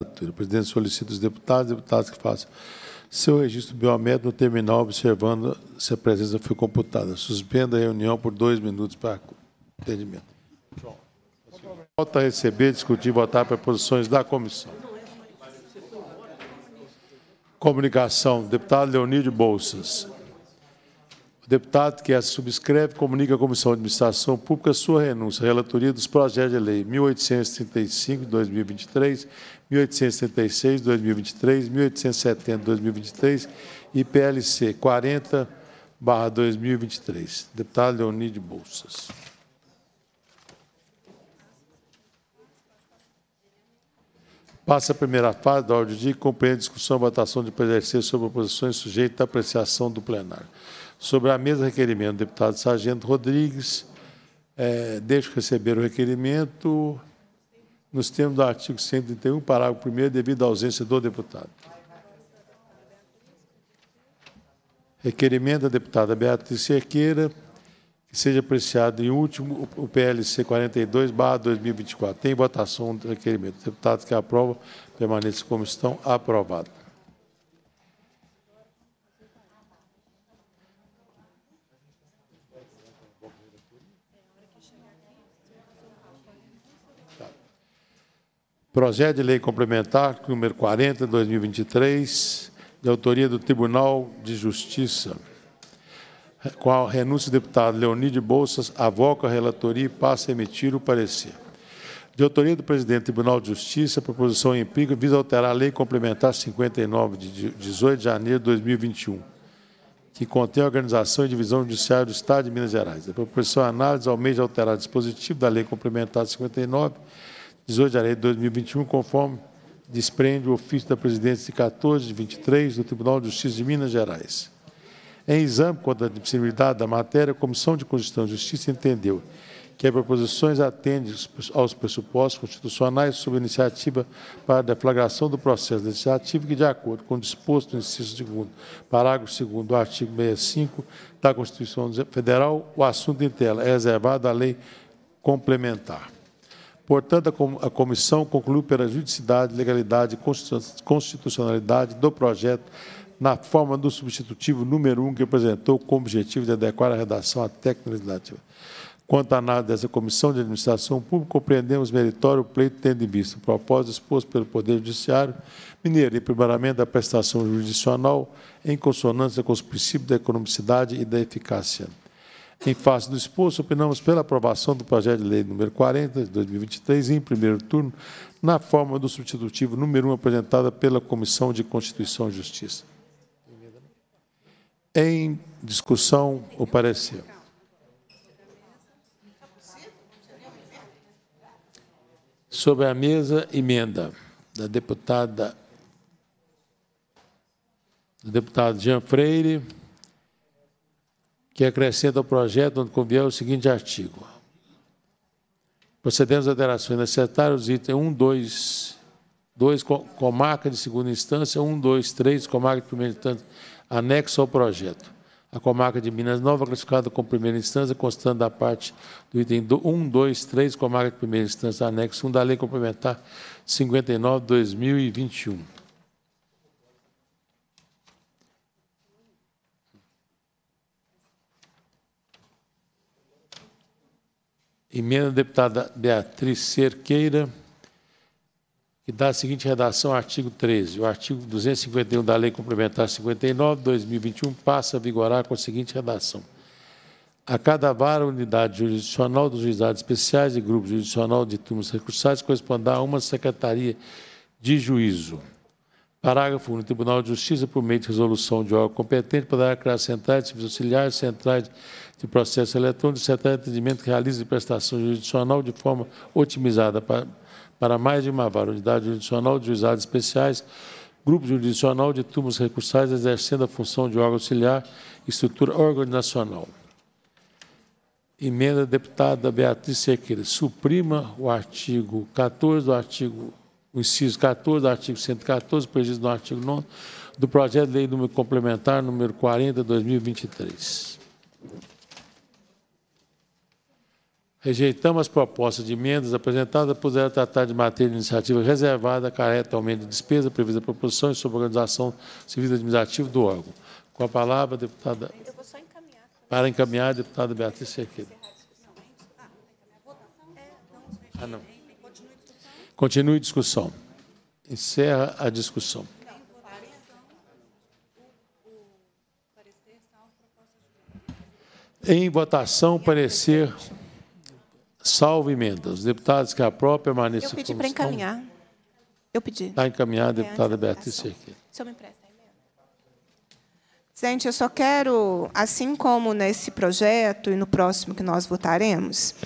O presidente solicita os deputados e deputados que façam seu registro biométrico no terminal, observando se a presença foi computada. Suspenda a reunião por dois minutos para entendimento. Volta a receber, discutir e votar proposições da comissão. Comunicação, deputado Leonídio Bolsas deputado que a subscreve comunica à Comissão de Administração Pública sua renúncia à relatoria dos projetos de lei 1835 2023, 1836 2023, 1870 2023 e PLC 40 2023. Deputado Leonide Bolsas. Passa a primeira fase da ordem do dia e compreende discussão e votação de exercer sobre oposições sujeitas à apreciação do plenário. Sobre a mesa, requerimento do deputado Sargento Rodrigues. É, deixo receber o requerimento nos termos do artigo 131, parágrafo 1, devido à ausência do deputado. Requerimento da deputada Beatriz Cerqueira, que seja apreciado em último o PLC 42, barra 2024. Tem votação do requerimento. Deputados que aprovam, permaneçam como estão. Aprovado. Projeto de Lei Complementar número 40 de 2023, de autoria do Tribunal de Justiça, com a renúncia do deputado Leonide Bolsas, avoca a relatoria e passa a emitir o parecer. De autoria do presidente do Tribunal de Justiça, a proposição empírica visa alterar a Lei Complementar 59, de 18 de janeiro de 2021, que contém a organização e divisão judiciária do Estado de Minas Gerais. A proposição é análise de alterar o dispositivo da Lei Complementar 59, 18 de areia de 2021, conforme desprende o ofício da presidência de 14 de 23 do Tribunal de Justiça de Minas Gerais. Em exame contra a admissibilidade da matéria, a Comissão de Constituição e Justiça entendeu que as proposições atendem aos pressupostos constitucionais sobre a iniciativa para a deflagração do processo legislativo que, de acordo com o disposto no inciso 2 parágrafo 2 do artigo 65 da Constituição Federal, o assunto em tela é reservado à lei complementar. Portanto, a comissão concluiu pela juridicidade, legalidade e constitucionalidade do projeto na forma do substitutivo número 1 um que apresentou com o objetivo de adequar a redação à técnica legislativa. Quanto à análise dessa Comissão de Administração Pública, compreendemos meritório o pleito tendo em vista o propósito exposto pelo Poder Judiciário mineiro e primeiramente da prestação jurisdicional em consonância com os princípios da economicidade e da eficácia. Em face do exposto, opinamos pela aprovação do projeto de lei número 40 de 2023, em primeiro turno, na forma do substitutivo número 1 apresentada pela Comissão de Constituição e Justiça. Em discussão, o parecer. Sobre a mesa, emenda da deputada do deputado Jean Freire, que acrescenta ao projeto, onde convier, o seguinte artigo. Procedemos à alteração necessária os itens 1, 2, 2, comarca de segunda instância, 1, 2, 3, comarca de primeira instância, anexo ao projeto. A comarca de Minas Nova, classificada como primeira instância, constando da parte do item 1, 2, 3, comarca de primeira instância, anexo 1 da Lei Complementar 59, 2021. Emenda deputada Beatriz Cerqueira, que dá a seguinte redação ao artigo 13. O artigo 251 da Lei Complementar 59, 2021, passa a vigorar com a seguinte redação. A cada vara, unidade jurisdicional dos juizados especiais e grupo jurisdicional de turmas recursais corresponderá a uma secretaria de juízo. Parágrafo 1. O Tribunal de Justiça, por meio de resolução de órgão competente, poderá criar centrais de serviços auxiliares, centrais de processo eletrônico, centrais de atendimento que realize prestação jurisdicional de forma otimizada para, para mais de uma vara, unidade jurisdicional de juizados especiais, grupo jurisdicional de turmas recursais exercendo a função de órgão auxiliar e estrutura organizacional. Emenda deputada Beatriz Sequeira. Suprima o artigo 14 do artigo o inciso 14 do artigo 114, previsto no artigo 9 do projeto de lei número complementar número 40, 2023. Rejeitamos as propostas de emendas apresentadas, puderam tratar de matéria de iniciativa reservada, careta aumento de despesa prevista pela proposição e sobre organização civil administrativa do órgão. Com a palavra, deputada. Eu vou só encaminhar. Para encaminhar, deputada Beatriz Cerqueira. É ah, é, ah, não. Continue a discussão. Encerra a discussão. Em votação, parecer salvo emendas. Os deputados que a permaneçam como Eu pedi para encaminhar. Eu pedi. Está encaminhada, deputada Beatriz Cerqueira. O senhor me empresta a emenda? Gente, eu só quero, assim como nesse projeto e no próximo que nós votaremos,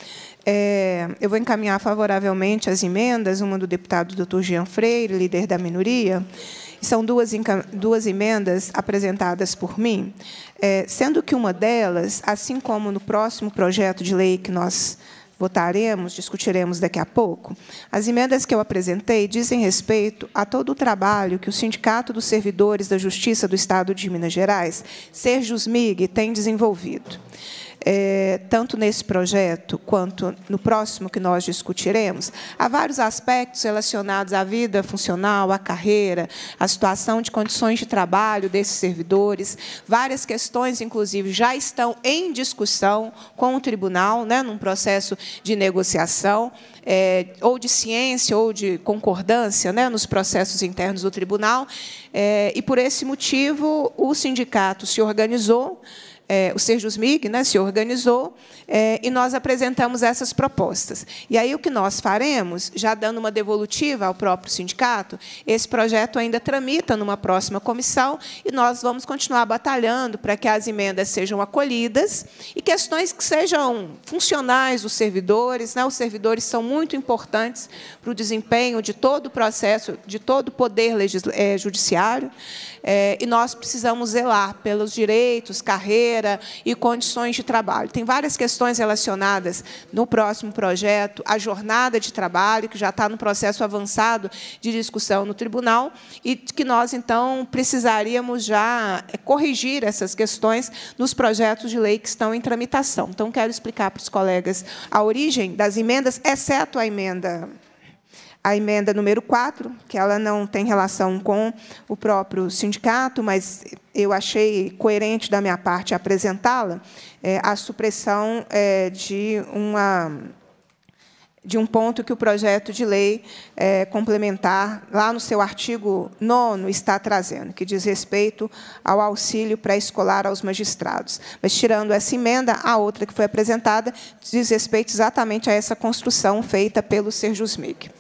é, eu vou encaminhar favoravelmente as emendas, uma do deputado Dr. Jean Freire, líder da minoria. São duas, duas emendas apresentadas por mim, é, sendo que uma delas, assim como no próximo projeto de lei que nós votaremos, discutiremos daqui a pouco, as emendas que eu apresentei dizem respeito a todo o trabalho que o Sindicato dos Servidores da Justiça do Estado de Minas Gerais, Serjusmig, tem desenvolvido é, tanto nesse projeto quanto no próximo que nós discutiremos, há vários aspectos relacionados à vida funcional, à carreira, à situação de condições de trabalho desses servidores. Várias questões, inclusive, já estão em discussão com o tribunal, né, num processo de negociação. É, ou de ciência ou de concordância né, nos processos internos do tribunal. É, e, por esse motivo, o sindicato se organizou é, o Serjusmig né, se organizou é, e nós apresentamos essas propostas. E aí o que nós faremos, já dando uma devolutiva ao próprio sindicato, esse projeto ainda tramita numa próxima comissão e nós vamos continuar batalhando para que as emendas sejam acolhidas e questões que sejam funcionais dos servidores. Né, os servidores são muito importantes para o desempenho de todo o processo, de todo o poder é, judiciário, é, e nós precisamos zelar pelos direitos, carreiras, e condições de trabalho. Tem várias questões relacionadas no próximo projeto, a jornada de trabalho, que já está no processo avançado de discussão no tribunal, e que nós, então, precisaríamos já é, corrigir essas questões nos projetos de lei que estão em tramitação. Então, quero explicar para os colegas a origem das emendas, exceto a emenda a emenda número 4, que ela não tem relação com o próprio sindicato, mas eu achei coerente da minha parte apresentá-la, é, a supressão é, de uma de um ponto que o projeto de lei é, complementar, lá no seu artigo 9, está trazendo, que diz respeito ao auxílio pré-escolar aos magistrados. Mas, tirando essa emenda, a outra que foi apresentada diz respeito exatamente a essa construção feita pelo Sérgio Smig.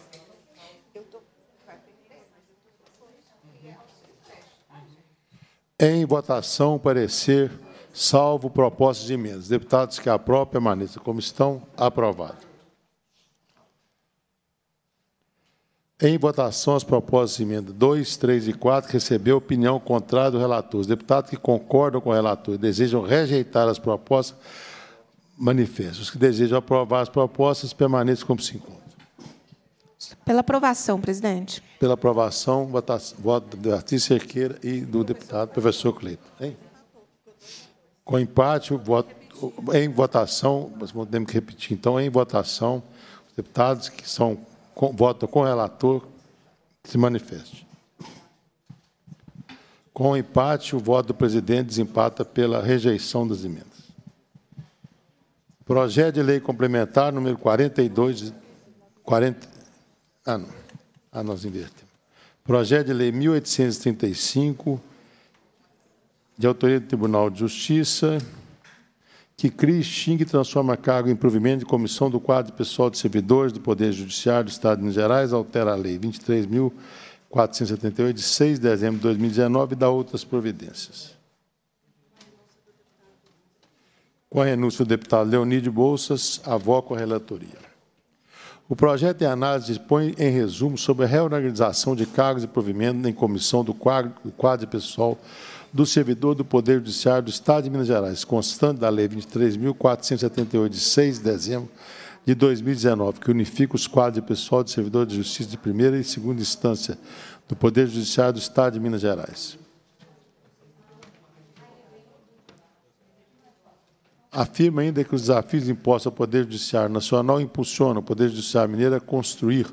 Em votação, parecer, salvo propostas de emendas. Deputados que aprovam, permaneçam como estão. Aprovado. Em votação, as propostas de emenda 2, 3 e 4 recebeu opinião contrária do relator. Os deputados que concordam com o relator e desejam rejeitar as propostas, manifestam. Os que desejam aprovar as propostas, permaneçam como se encontram. Pela aprovação, presidente. Pela aprovação, voto do Artis Cerqueira e do deputado professor Cleito. Com empate, voto, em votação, nós temos que repetir, então, em votação, os deputados que são, votam com o relator, se manifeste. Com empate, o voto do presidente desempata pela rejeição das emendas. Projeto de lei complementar número 42, 40, ah, não. Ah, nós invertemos. Projeto de Lei 1835, de autoria do Tribunal de Justiça, que cria, extingue e transforma cargo em provimento de comissão do quadro pessoal de servidores do Poder Judiciário do Estado de Minas Gerais, altera a Lei 23.478, de 6 de dezembro de 2019, e dá outras providências. Com é a renúncia do deputado Leonide Bolsas, avoco a relatoria. O projeto em análise dispõe, em resumo, sobre a reorganização de cargos e provimentos em comissão do quadro, do pessoal do servidor do Poder Judiciário do Estado de Minas Gerais, constante da Lei 23.478, de 6 de dezembro de 2019, que unifica os quadros de pessoal de servidor de justiça de primeira e segunda instância do Poder Judiciário do Estado de Minas Gerais. Afirma ainda que os desafios impostos ao Poder Judiciário Nacional impulsionam o Poder Judiciário Mineiro a construir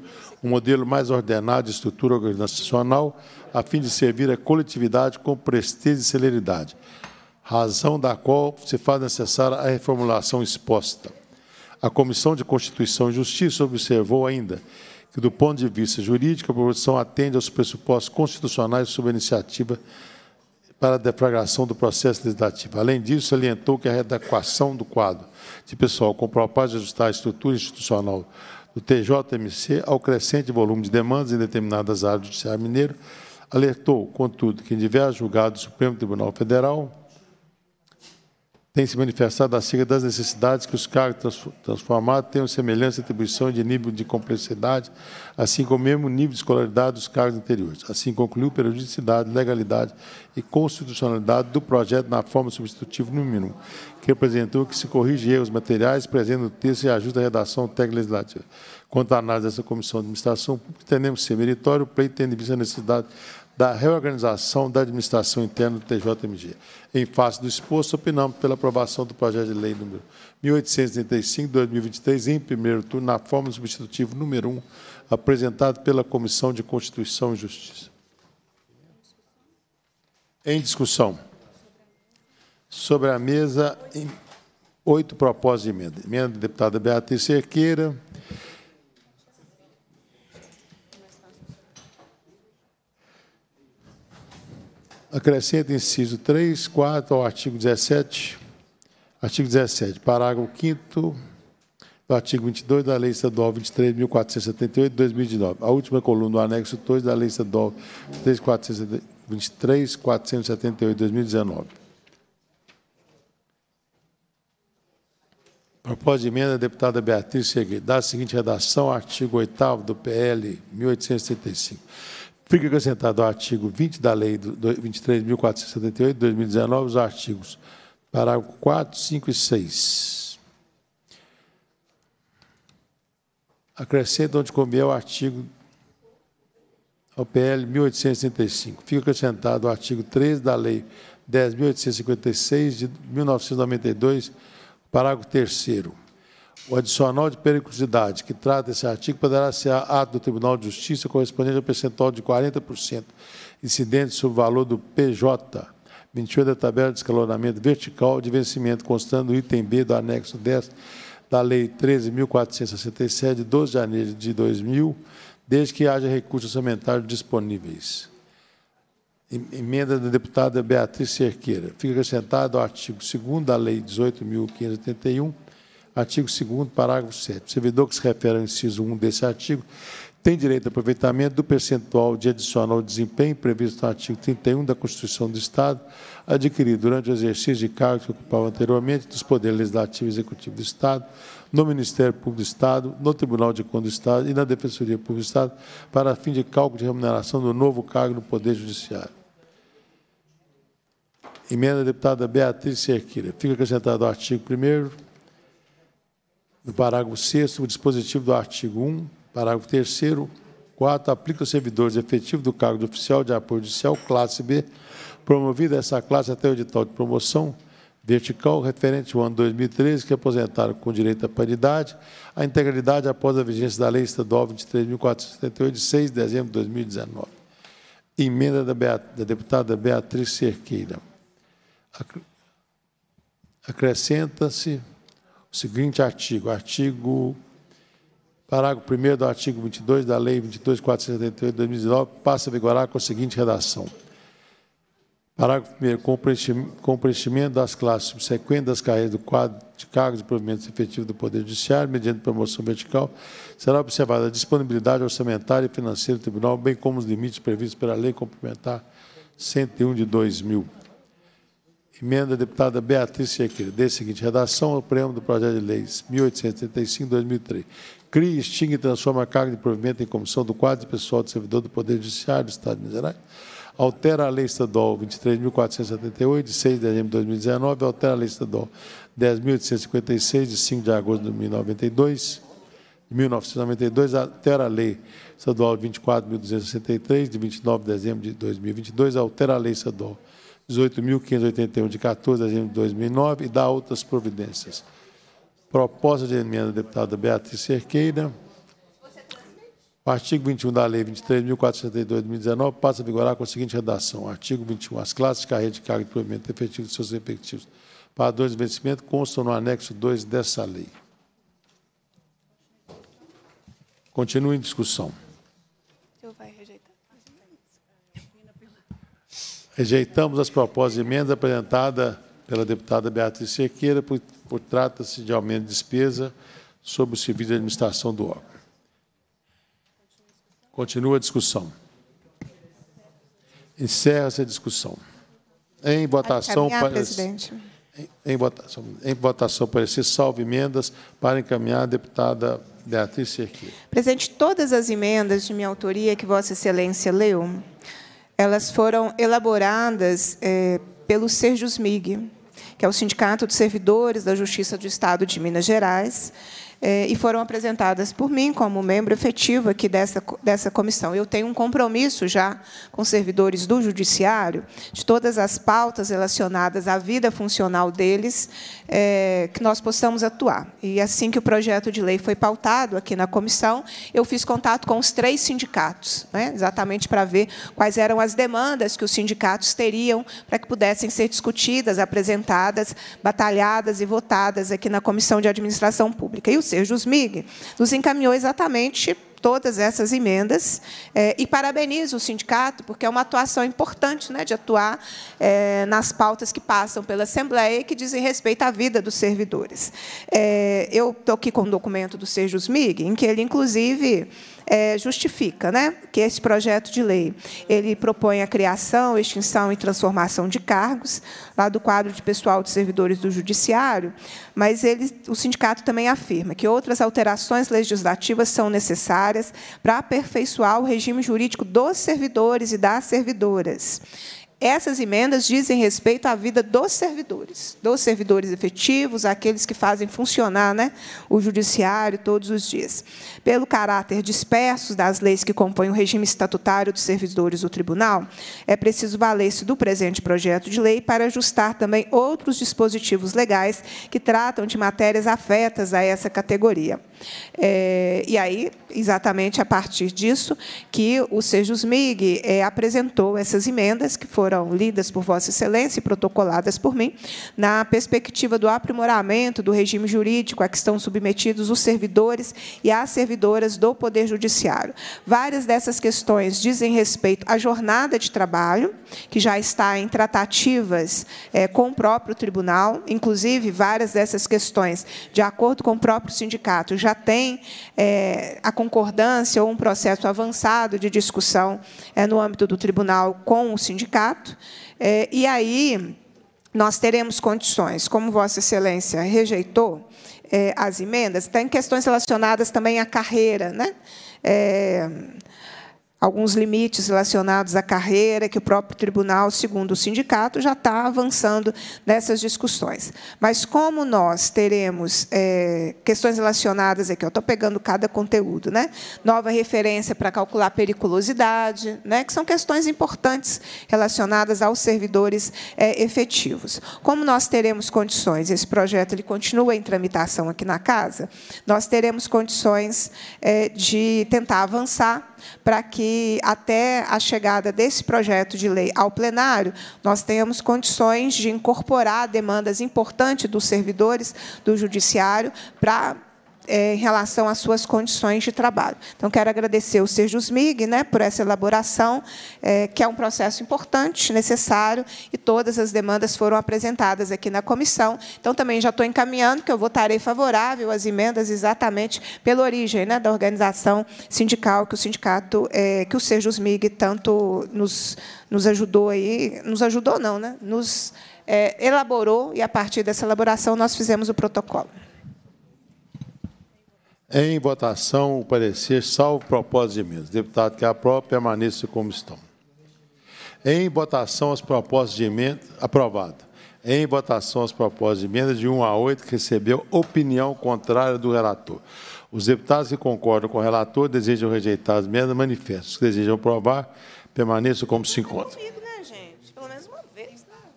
um modelo mais ordenado de estrutura organizacional, a fim de servir a coletividade com presteza e celeridade, razão da qual se faz necessária a reformulação exposta. A Comissão de Constituição e Justiça observou ainda que, do ponto de vista jurídico, a proposição atende aos pressupostos constitucionais sobre a iniciativa para a deflagração do processo legislativo. Além disso, salientou que a readequação do quadro de pessoal com propósito de ajustar a estrutura institucional do TJMC ao crescente volume de demandas em determinadas áreas do judiciário mineiro, alertou, contudo, que em diversos julgados do Supremo Tribunal Federal, tem se manifestado acerca das necessidades que os cargos transformados tenham semelhança e atribuição de nível de complexidade, assim como o mesmo nível de escolaridade dos cargos anteriores. Assim concluiu periodicidade, legalidade e constitucionalidade do projeto na forma substitutiva no mínimo, que apresentou que se corrige erros materiais presentes no texto e ajuda a redação técnica legislativa Quanto à análise dessa comissão de administração entendemos ser meritório, o pleito tendo em vista a necessidade da reorganização da administração interna do TJMG. Em face do exposto, opinamos pela aprovação do projeto de lei número 1835-2023, em primeiro turno, na forma do substitutivo número 1, apresentado pela Comissão de Constituição e Justiça. Em discussão. Sobre a mesa, oito propostas de emenda. Emenda da deputada Beatriz Cerqueira, Acrescenta inciso 3, 4 ao artigo 17. Artigo 17, parágrafo 5 do artigo 22 da Lei Estadual 23.478, 2009. A última coluna do anexo 2 da Lei Estadual 23.478, 2019. Proposta de emenda, deputada Beatriz Seguir. Dá a seguinte redação, artigo 8 do PL 1875. Fica acrescentado ao artigo 20 da Lei 23.478, de 2019, os artigos parágrafo 4, 5 e 6. Acrescenta onde comer o artigo ao PL 1835. Fica acrescentado o artigo 3 da Lei 10.856, de 1992, parágrafo 3 o adicional de periculosidade que trata esse artigo poderá ser ato do Tribunal de Justiça correspondente ao percentual de 40% incidente sobre o valor do PJ 28 da tabela de escalonamento vertical de vencimento, constando o item B do anexo 10 da Lei 13.467, de 12 de janeiro de 2000, desde que haja recursos orçamentários disponíveis. Emenda da deputada Beatriz Cerqueira. Fica acrescentado ao artigo 2 da Lei 18.581, Artigo 2 parágrafo 7 O servidor que se refere ao inciso 1 desse artigo tem direito a aproveitamento do percentual de adicional desempenho previsto no artigo 31 da Constituição do Estado, adquirido durante o exercício de cargos que ocupava anteriormente dos poderes legislativo e executivo do Estado, no Ministério Público do Estado, no Tribunal de Contas do Estado e na Defensoria Pública do Estado, para fim de cálculo de remuneração do novo cargo no Poder Judiciário. Emenda deputada Beatriz Cerqueira. Fica acrescentado o artigo 1 no parágrafo 6 o dispositivo do artigo 1, parágrafo 3 4 aplica aos servidores efetivos do cargo de oficial de apoio judicial classe B, promovida essa classe até o edital de promoção vertical referente ao ano 2013, que aposentaram com direito à paridade, a integridade após a vigência da Lei Estadual 23.478, de 6 de dezembro de 2019. Emenda da, Beat da deputada Beatriz Cerqueira. Acrescenta-se o seguinte artigo, artigo parágrafo 1 do artigo 22 da Lei 22.478 de 2019, passa a vigorar com a seguinte redação. Parágrafo 1 com o preenchimento das classes subsequentes das carreiras do quadro de cargos e provimentos efetivos do Poder Judiciário, mediante promoção vertical, será observada a disponibilidade orçamentária e financeira do Tribunal, bem como os limites previstos pela Lei Complementar 101 de 2000. Emenda da deputada Beatriz Sequeira. Dê seguinte: redação ao preâmbulo do projeto de leis 1835 2003 Cria, extingue e transforma a carga de provimento em comissão do quadro de pessoal do servidor do Poder Judiciário do Estado de Minas Gerais. Altera a Lei Estadual 23.478, de 6 de dezembro de 2019. Altera a Lei Estadual 10.856, de 5 de agosto de 1992. 1992, altera a Lei Estadual 24.263, de 29 de dezembro de 2022, altera a Lei Estadual 18.581 de 14 de dezembro de 2009 e dá outras providências. Proposta de emenda da deputada Beatriz Cerqueira. O artigo 21 da Lei 23.472 de 2019 passa a vigorar com a seguinte redação. Artigo 21. As classes de carreira de carga de provimento efetivo de seus respectivos padrões de vencimento constam no anexo 2 dessa lei. Continua em discussão. Eu vai. Rejeitamos as propostas de emenda apresentada pela deputada Beatriz Cerqueira, por, por trata-se de aumento de despesa sobre o serviço de administração do órgão. Continua a discussão. Encerra-se a discussão. Em votação, para... Em, em, votação, em votação parecer salvo emendas para encaminhar a deputada Beatriz Cerqueira. Presidente, todas as emendas de minha autoria que Vossa Excelência leu elas foram elaboradas é, pelo Smig, que é o Sindicato de Servidores da Justiça do Estado de Minas Gerais, é, e foram apresentadas por mim como membro efetivo aqui dessa, dessa comissão. Eu tenho um compromisso já com servidores do Judiciário, de todas as pautas relacionadas à vida funcional deles, é, que nós possamos atuar. E assim que o projeto de lei foi pautado aqui na comissão, eu fiz contato com os três sindicatos, né, exatamente para ver quais eram as demandas que os sindicatos teriam para que pudessem ser discutidas, apresentadas, batalhadas e votadas aqui na Comissão de Administração Pública. E os Sérgio Smig, nos encaminhou exatamente todas essas emendas é, e parabenizo o sindicato, porque é uma atuação importante né, de atuar é, nas pautas que passam pela Assembleia e que dizem respeito à vida dos servidores. É, eu estou aqui com um documento do Sejus MIG, em que ele, inclusive, é, justifica né, que esse projeto de lei ele propõe a criação, extinção e transformação de cargos lá do quadro de pessoal de servidores do Judiciário, mas ele, o sindicato também afirma que outras alterações legislativas são necessárias para aperfeiçoar o regime jurídico dos servidores e das servidoras. Essas emendas dizem respeito à vida dos servidores, dos servidores efetivos, aqueles que fazem funcionar né, o judiciário todos os dias. Pelo caráter disperso das leis que compõem o regime estatutário dos servidores do tribunal, é preciso valer-se do presente projeto de lei para ajustar também outros dispositivos legais que tratam de matérias afetas a essa categoria. É, e aí, exatamente a partir disso, que o Sejus Smig é, apresentou essas emendas que foram foram lidas por Vossa Excelência e protocoladas por mim, na perspectiva do aprimoramento do regime jurídico a que estão submetidos os servidores e as servidoras do Poder Judiciário. Várias dessas questões dizem respeito à jornada de trabalho, que já está em tratativas é, com o próprio tribunal, inclusive várias dessas questões, de acordo com o próprio sindicato, já tem é, eh, a concordância ou um processo avançado de discussão é, no âmbito do tribunal com o sindicato é, e aí nós teremos condições. Como Vossa Excelência rejeitou é, as emendas, tem tá questões relacionadas também à carreira, né? É, alguns limites relacionados à carreira, que o próprio tribunal, segundo o sindicato, já está avançando nessas discussões. Mas como nós teremos é, questões relacionadas aqui, eu estou pegando cada conteúdo, né? nova referência para calcular periculosidade, né? que são questões importantes relacionadas aos servidores é, efetivos. Como nós teremos condições, esse projeto ele continua em tramitação aqui na Casa, nós teremos condições é, de tentar avançar para que, até a chegada desse projeto de lei ao plenário, nós tenhamos condições de incorporar demandas importantes dos servidores do Judiciário para é, em relação às suas condições de trabalho. Então, quero agradecer o Sergius MIG né, por essa elaboração, é, que é um processo importante, necessário, e todas as demandas foram apresentadas aqui na comissão. Então, também já estou encaminhando que eu votarei favorável às emendas exatamente pela origem né, da organização sindical que o sindicato, é, que o Sergius MIG tanto nos, nos ajudou aí, nos ajudou não, né? Nos é, elaborou e a partir dessa elaboração nós fizemos o protocolo. Em votação, o parecer, salvo propósito de emendas. Deputado que aprova, permaneça como estão. Em votação, as propostas de emendas Aprovado. Em votação, as propostas de emendas de 1 a 8, que recebeu opinião contrária do relator. Os deputados que concordam com o relator desejam rejeitar as emendas, manifestam. Os que desejam aprovar, permaneçam como se tá encontram. né, gente? Pelo menos uma vez, né?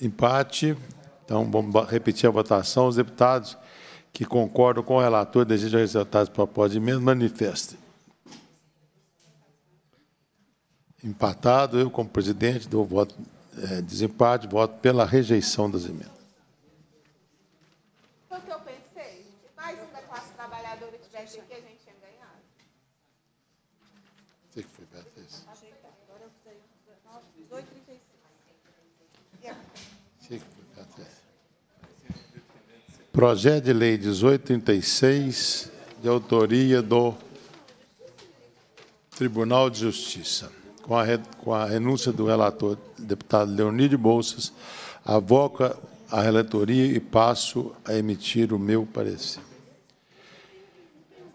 Empate. Então, vamos repetir a votação. Os deputados que concordam com o relator e desejam ressaltar as propostas de emenda, manifestem. Empatado, eu, como presidente, dou voto é, desempate, voto pela rejeição das emendas. Projeto de Lei 1836, de autoria do Tribunal de Justiça. Com a, re, com a renúncia do relator, deputado de Bolsas, avoca a relatoria e passo a emitir o meu parecer.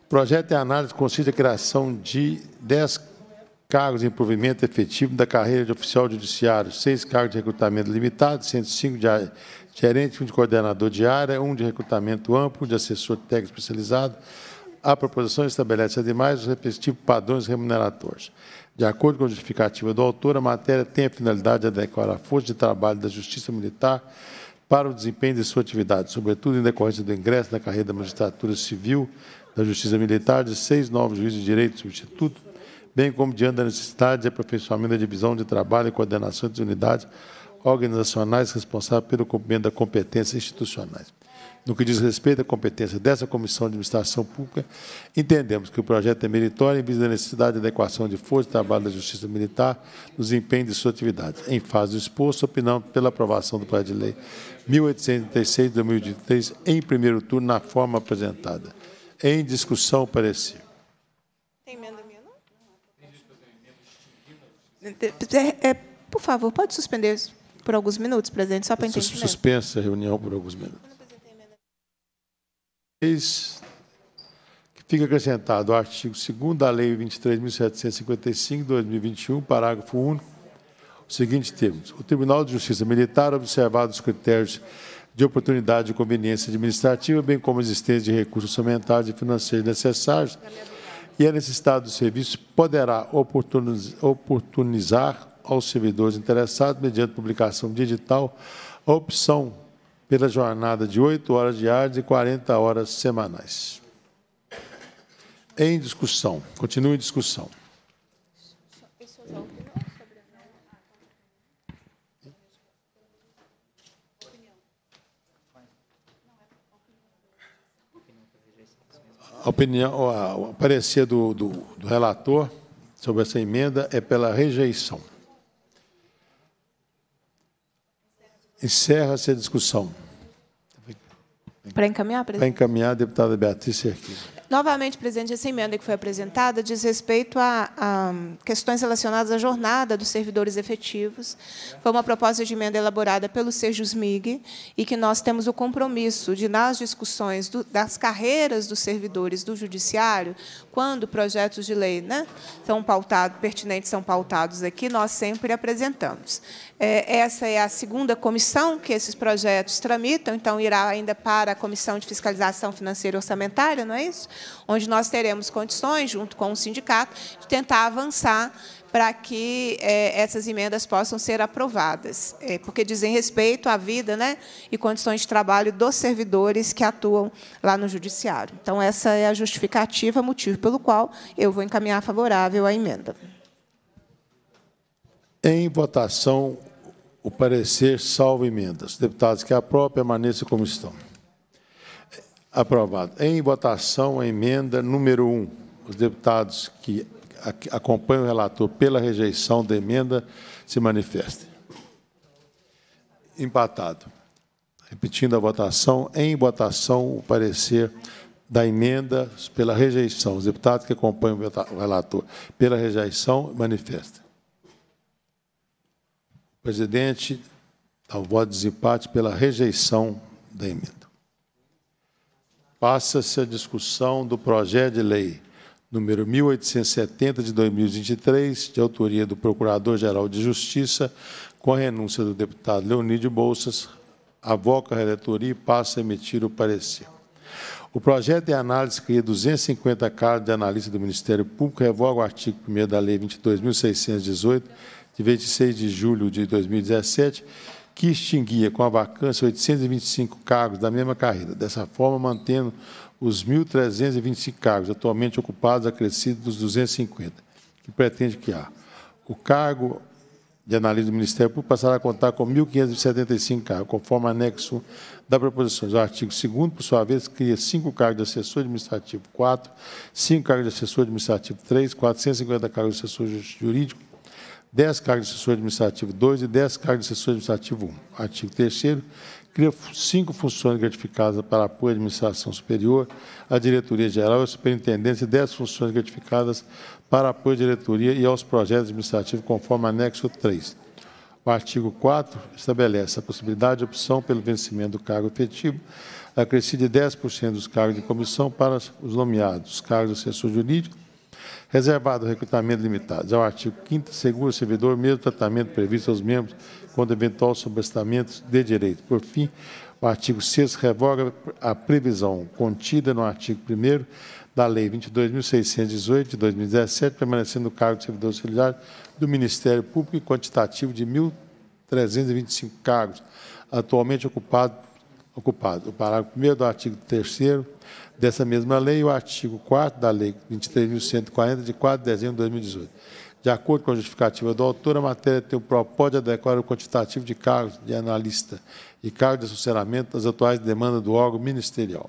projeto em análise consiste na criação de 10 cargos de provimento efetivo da carreira de oficial judiciário, 6 cargos de recrutamento limitado, 105 de gerente, um de coordenador de área, um de recrutamento amplo, de assessor técnico especializado. A proposição estabelece, ademais, os respectivos padrões remuneratórios. De acordo com a justificativa do autor, a matéria tem a finalidade de adequar a força de trabalho da Justiça Militar para o desempenho de sua atividade, sobretudo em decorrência do ingresso na carreira da magistratura civil da Justiça Militar de seis novos juízes de direito substituto, bem como diante da necessidade de aperfeiçoamento da divisão de trabalho e coordenação das unidades organizacionais responsáveis pelo cumprimento das competências institucionais. No que diz respeito à competência dessa Comissão de Administração Pública, entendemos que o projeto é meritório em vista da necessidade de adequação de força de trabalho da Justiça Militar nos empenhos de suas atividades. Em fase do exposto, opinamos pela aprovação do projeto de lei 1836 2023 em primeiro turno, na forma apresentada. Em discussão, parecer. Tem emenda É, por favor, pode suspender por alguns minutos, presidente, só para entender. Suspensa a reunião por alguns minutos. que fica acrescentado o artigo 2 da Lei 23.755, 2021, parágrafo 1, os seguintes termos. O Tribunal de Justiça Militar, observados os critérios de oportunidade e conveniência administrativa, bem como a existência de recursos orçamentários e financeiros necessários, e a necessidade do serviço poderá oportunizar aos servidores interessados, mediante publicação digital, a opção pela jornada de 8 horas diárias e 40 horas semanais. Em discussão, continua em discussão. A opinião, o parecer do, do, do relator sobre essa emenda é pela rejeição. Encerra-se a discussão. Para encaminhar, presidente? Para encaminhar, deputada Beatriz Cerquinha. Novamente, presidente, essa emenda que foi apresentada diz respeito a, a, questões relacionadas à jornada dos servidores efetivos. Foi uma proposta de emenda elaborada pelo SEJUSMIG e que nós temos o compromisso de, nas discussões do, das carreiras dos servidores do Judiciário, quando projetos de lei né, são pautados, pertinentes são pautados aqui, nós sempre apresentamos. É, essa é a segunda comissão que esses projetos tramitam, então irá ainda para a Comissão de Fiscalização Financeira e Orçamentária, não é isso? onde nós teremos condições, junto com o sindicato, de tentar avançar para que eh, essas emendas possam ser aprovadas, eh, porque dizem respeito à vida né, e condições de trabalho dos servidores que atuam lá no Judiciário. Então, essa é a justificativa, motivo pelo qual eu vou encaminhar favorável à emenda. Em votação, o parecer salvo emendas. Deputados que a própria permaneça como estão. Aprovado. Em votação, a emenda número 1. Os deputados que acompanham o relator pela rejeição da emenda se manifestem. Empatado. Repetindo a votação, em votação, o parecer da emenda pela rejeição. Os deputados que acompanham o relator pela rejeição, manifestem. presidente dá voto de desempate pela rejeição da emenda passa-se a discussão do projeto de lei número 1870 de 2023, de autoria do Procurador-Geral de Justiça, com a renúncia do deputado Leonídio Bolsas, avoca a relatoria e passa a emitir o parecer. O projeto de análise cria 250 cargos de analista do Ministério Público, revoga o artigo 1 da Lei 22.618, de 26 de julho de 2017, que extinguia com a vacância 825 cargos da mesma carreira, dessa forma mantendo os 1.325 cargos atualmente ocupados acrescidos dos 250, que pretende criar. O cargo de analista do Ministério Público passará a contar com 1.575 cargos, conforme anexo da proposição. O artigo 2 por sua vez, cria cinco cargos de assessor administrativo 4, cinco cargos de assessor administrativo 3, 450 cargos de assessor jurídico 10 cargos de assessor administrativo 2 e 10 cargos de assessor administrativo 1. Artigo 3 cria cinco funções gratificadas para apoio à administração superior, à diretoria geral e à superintendência, e 10 funções gratificadas para apoio à diretoria e aos projetos administrativos, conforme anexo 3. O artigo 4 estabelece a possibilidade de opção pelo vencimento do cargo efetivo, acrescido de 10% dos cargos de comissão para os nomeados, cargos de assessor jurídico, Reservado o recrutamento limitado o artigo 5 segura o servidor mesmo tratamento previsto aos membros quando eventual sobrestamento de direito. Por fim, o artigo 6 revoga a previsão contida no artigo 1 da Lei 22.618, de 2017, permanecendo o cargo de servidor auxiliar do Ministério Público e quantitativo de 1.325 cargos, atualmente ocupados. ocupado. O parágrafo 1 do artigo 3 dessa mesma lei, o artigo 4 da Lei 23.140, de 4 de dezembro de 2018. De acordo com a justificativa do autor, a matéria tem o propósito de adequar o quantitativo de cargos de analista e cargos de assessoramento às atuais demandas do órgão ministerial.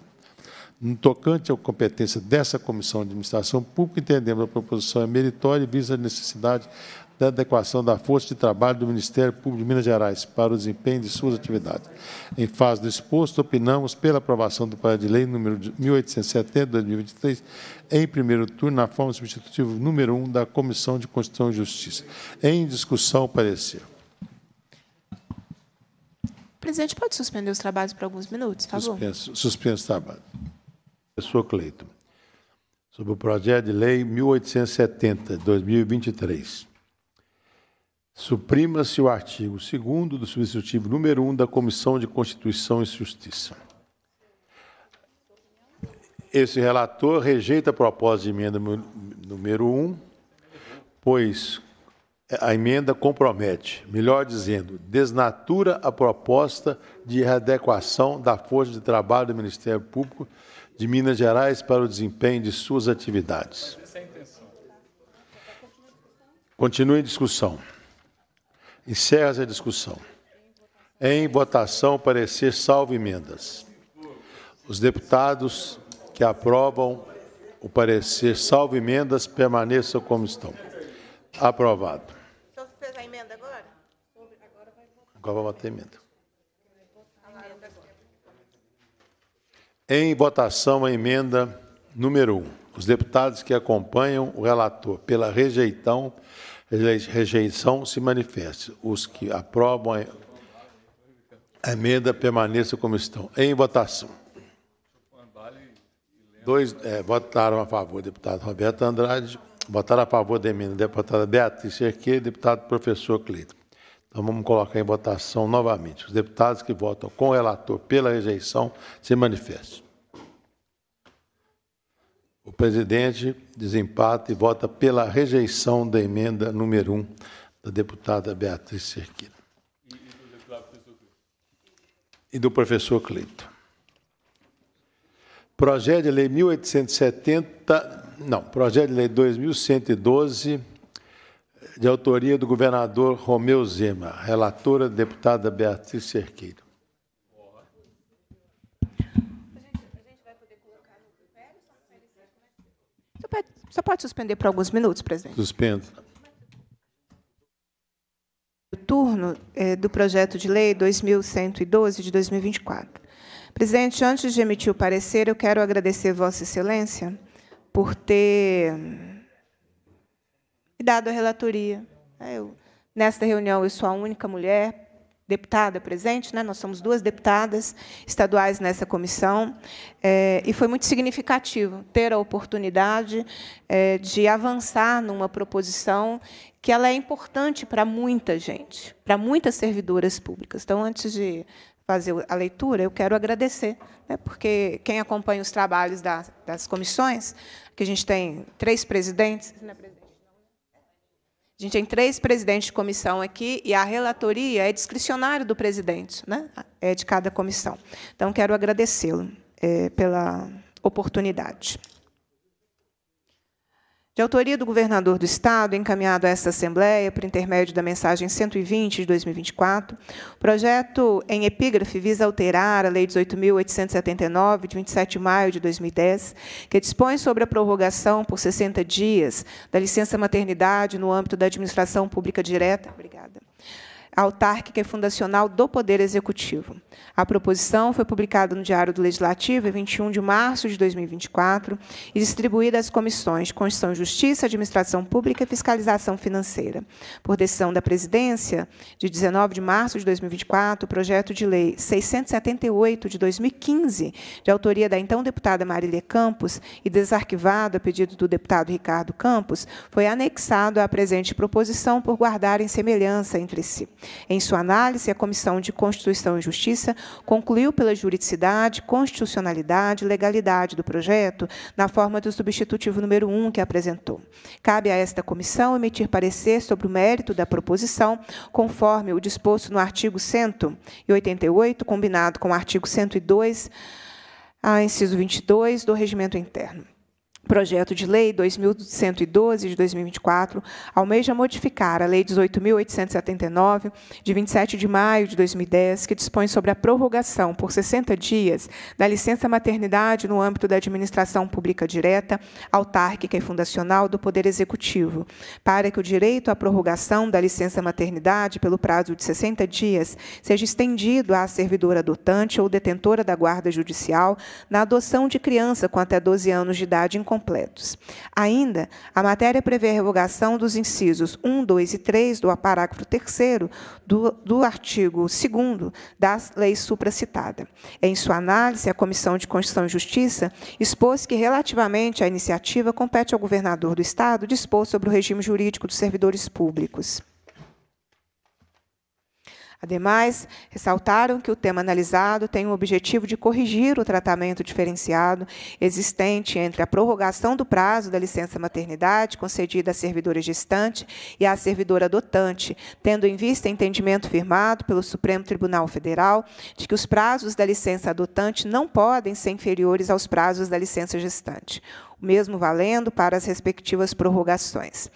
No tocante à competência dessa Comissão de Administração Pública, entendemos a proposição é meritória e visa a necessidade da adequação da força de trabalho do Ministério Público de Minas Gerais para o desempenho de suas atividades. Em fase do exposto, opinamos pela aprovação do projeto de lei número 1870-2023, em primeiro turno, na forma substitutiva número 1 da Comissão de Constituição e Justiça. Em discussão, parecer. Presidente, pode suspender os trabalhos por alguns minutos, por favor? Suspenso, os o trabalho. Professor Cleito, sobre o projeto de lei 1870, 2023. Suprima-se o artigo 2 do substitutivo número 1 da Comissão de Constituição e Justiça. Esse relator rejeita a proposta de emenda número 1, pois a emenda compromete, melhor dizendo, desnatura a proposta de readequação da força de trabalho do Ministério Público de Minas Gerais para o desempenho de suas atividades. Continua em discussão. Encerra a discussão. Em votação, parecer salvo emendas. Os deputados que aprovam o parecer salvo emendas permaneçam como estão. Aprovado. Então, agora? vai votar a emenda. Em votação, a emenda número 1. Os deputados que acompanham o relator pela rejeição rejeição se manifeste. Os que aprovam a emenda permaneçam como estão. Em votação. Dois é, votaram a favor, deputado Roberto Andrade. Votaram a favor da emenda, deputada Beatriz Cerqueira e deputado professor Cleiton. Então vamos colocar em votação novamente. Os deputados que votam com o relator pela rejeição se manifestem. O presidente desempata e vota pela rejeição da emenda número 1 da deputada Beatriz Cerqueira. E do professor Cleito. Projeto de Lei 1870, não, Projeto de Lei 2112, de autoria do governador Romeu Zema, relatora deputada Beatriz Cerqueira. só pode suspender por alguns minutos, presidente? Suspendo. O turno é, do projeto de lei 2112 de 2024. Presidente, antes de emitir o parecer, eu quero agradecer Vossa Excelência por ter hum, dado a relatoria. É, eu, nesta reunião, eu sou a única mulher, deputada presente, né? nós somos duas deputadas estaduais nessa comissão, é, e foi muito significativo ter a oportunidade é, de avançar numa proposição que ela é importante para muita gente, para muitas servidoras públicas. Então, antes de fazer a leitura, eu quero agradecer, né, porque quem acompanha os trabalhos da, das comissões, que a gente tem três presidentes, né, presidente? A gente tem três presidentes de comissão aqui e a relatoria é discricionária do presidente, né? é de cada comissão. Então, quero agradecê-lo é, pela oportunidade. De autoria do governador do Estado, encaminhado a esta Assembleia, por intermédio da mensagem 120 de 2024, o projeto em epígrafe visa alterar a Lei 18.879, de 27 de maio de 2010, que dispõe sobre a prorrogação por 60 dias da licença maternidade no âmbito da administração pública direta. Obrigada autárquica e fundacional do Poder Executivo. A proposição foi publicada no Diário do Legislativo em 21 de março de 2024 e distribuída às comissões Constituição e Justiça, Administração Pública e Fiscalização Financeira. Por decisão da Presidência, de 19 de março de 2024, o projeto de lei 678 de 2015, de autoria da então deputada Marília Campos e desarquivado a pedido do deputado Ricardo Campos, foi anexado à presente proposição por guardarem semelhança entre si. Em sua análise, a Comissão de Constituição e Justiça concluiu pela juridicidade, constitucionalidade e legalidade do projeto na forma do substitutivo número 1 que apresentou. Cabe a esta comissão emitir parecer sobre o mérito da proposição, conforme o disposto no artigo 188, combinado com o artigo 102, a ah, inciso 22 do Regimento Interno. Projeto de Lei 2112 de 2024 almeja modificar a Lei 18.879, de 27 de maio de 2010, que dispõe sobre a prorrogação por 60 dias da licença maternidade no âmbito da administração pública direta, autárquica e fundacional do Poder Executivo, para que o direito à prorrogação da licença maternidade pelo prazo de 60 dias seja estendido à servidora adotante ou detentora da guarda judicial na adoção de criança com até 12 anos de idade em completos. Ainda, a matéria prevê a revogação dos incisos 1, 2 e 3 do parágrafo 3 do, do artigo 2 da lei supracitada. Em sua análise, a Comissão de Constituição e Justiça expôs que, relativamente à iniciativa, compete ao governador do Estado dispor sobre o regime jurídico dos servidores públicos. Ademais, ressaltaram que o tema analisado tem o objetivo de corrigir o tratamento diferenciado existente entre a prorrogação do prazo da licença maternidade concedida à servidora gestante e à servidora dotante, tendo em vista entendimento firmado pelo Supremo Tribunal Federal de que os prazos da licença adotante não podem ser inferiores aos prazos da licença gestante, o mesmo valendo para as respectivas prorrogações.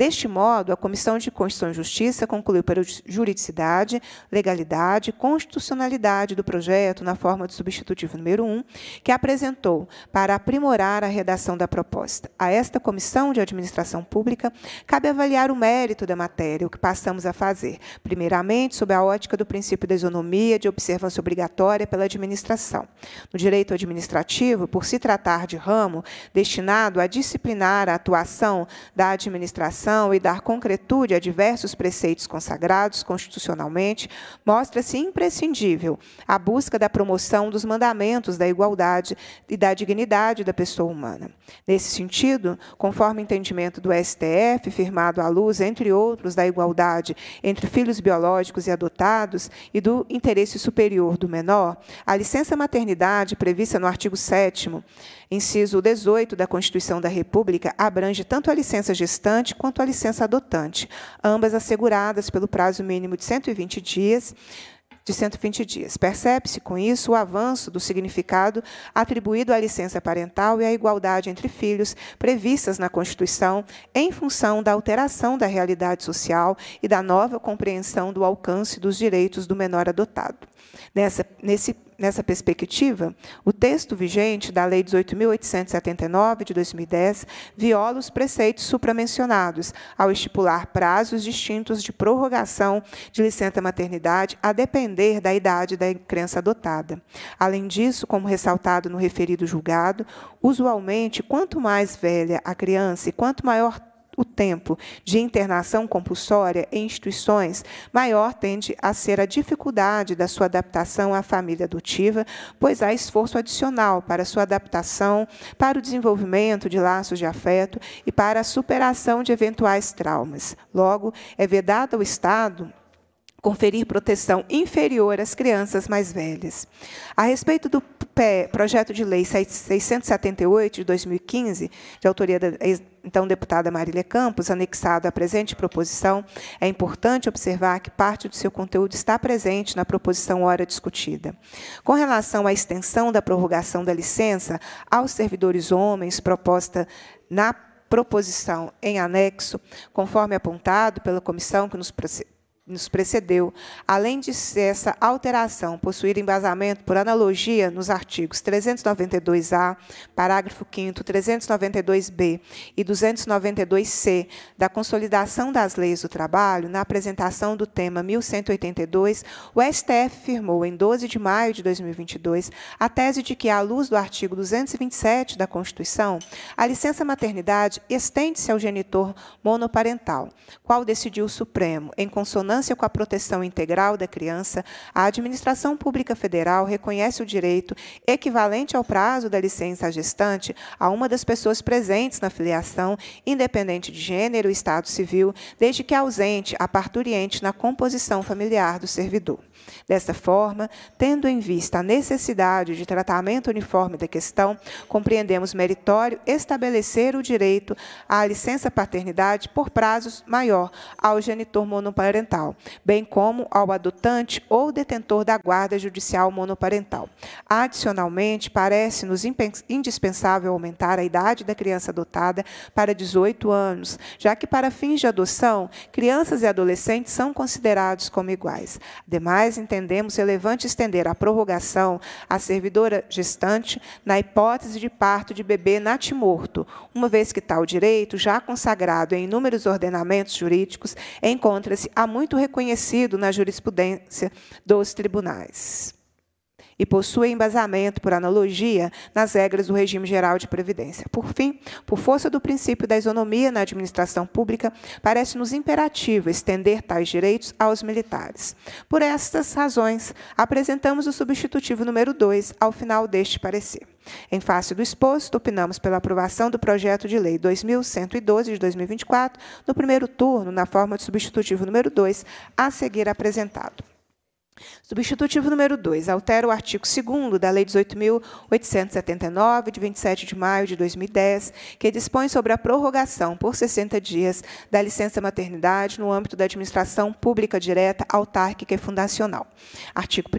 Deste modo, a Comissão de Constituição e Justiça concluiu pela juridicidade, legalidade, constitucionalidade do projeto na forma do substitutivo número 1, que apresentou para aprimorar a redação da proposta. A esta Comissão de Administração Pública cabe avaliar o mérito da matéria, o que passamos a fazer, primeiramente, sob a ótica do princípio da isonomia de observância obrigatória pela administração. No direito administrativo, por se tratar de ramo destinado a disciplinar a atuação da administração e dar concretude a diversos preceitos consagrados constitucionalmente, mostra-se imprescindível a busca da promoção dos mandamentos da igualdade e da dignidade da pessoa humana. Nesse sentido, conforme o entendimento do STF, firmado à luz, entre outros, da igualdade entre filhos biológicos e adotados e do interesse superior do menor, a licença maternidade prevista no artigo 7 Inciso 18 da Constituição da República abrange tanto a licença gestante quanto a licença adotante, ambas asseguradas pelo prazo mínimo de 120 dias de 120 dias. Percebe-se com isso o avanço do significado atribuído à licença parental e à igualdade entre filhos previstas na Constituição em função da alteração da realidade social e da nova compreensão do alcance dos direitos do menor adotado. Nessa, nesse nessa perspectiva, o texto vigente da Lei 18.879, de 2010, viola os preceitos supramencionados ao estipular prazos distintos de prorrogação de licença maternidade a depender da idade da criança adotada. Além disso, como ressaltado no referido julgado, usualmente, quanto mais velha a criança e quanto maior o tempo de internação compulsória em instituições, maior tende a ser a dificuldade da sua adaptação à família adotiva, pois há esforço adicional para sua adaptação, para o desenvolvimento de laços de afeto e para a superação de eventuais traumas. Logo, é vedado ao Estado conferir proteção inferior às crianças mais velhas. A respeito do projeto de lei 678 de 2015, de autoria da então deputada Marília Campos, anexado à presente proposição, é importante observar que parte do seu conteúdo está presente na proposição hora discutida. Com relação à extensão da prorrogação da licença aos servidores homens proposta na proposição em anexo, conforme apontado pela comissão que nos nos precedeu, além de essa alteração possuir embasamento por analogia nos artigos 392-A, parágrafo 5º, 392-B e 292-C da Consolidação das Leis do Trabalho, na apresentação do tema 1182, o STF firmou em 12 de maio de 2022 a tese de que, à luz do artigo 227 da Constituição, a licença maternidade estende-se ao genitor monoparental, qual decidiu o Supremo, em consonância com a proteção integral da criança, a Administração Pública Federal reconhece o direito equivalente ao prazo da licença gestante a uma das pessoas presentes na filiação, independente de gênero e estado civil, desde que ausente a parturiente na composição familiar do servidor. Dessa forma, tendo em vista a necessidade de tratamento uniforme da questão, compreendemos meritório estabelecer o direito à licença paternidade por prazos maior ao genitor monoparental bem como ao adotante ou detentor da guarda judicial monoparental. Adicionalmente, parece-nos indispensável aumentar a idade da criança adotada para 18 anos, já que, para fins de adoção, crianças e adolescentes são considerados como iguais. Ademais, entendemos relevante estender a prorrogação à servidora gestante na hipótese de parto de bebê natimorto, uma vez que tal direito, já consagrado em inúmeros ordenamentos jurídicos, encontra-se há muito muito reconhecido na jurisprudência dos tribunais e possui embasamento, por analogia, nas regras do regime geral de previdência. Por fim, por força do princípio da isonomia na administração pública, parece-nos imperativo estender tais direitos aos militares. Por estas razões, apresentamos o substitutivo número 2 ao final deste parecer. Em face do exposto, opinamos pela aprovação do projeto de lei 2112 de 2024, no primeiro turno, na forma de substitutivo número 2, a seguir apresentado. Substitutivo número 2. Altera o artigo 2 da Lei 18.879, de 27 de maio de 2010, que dispõe sobre a prorrogação por 60 dias da licença maternidade no âmbito da administração pública direta, autárquica e fundacional. Artigo 1.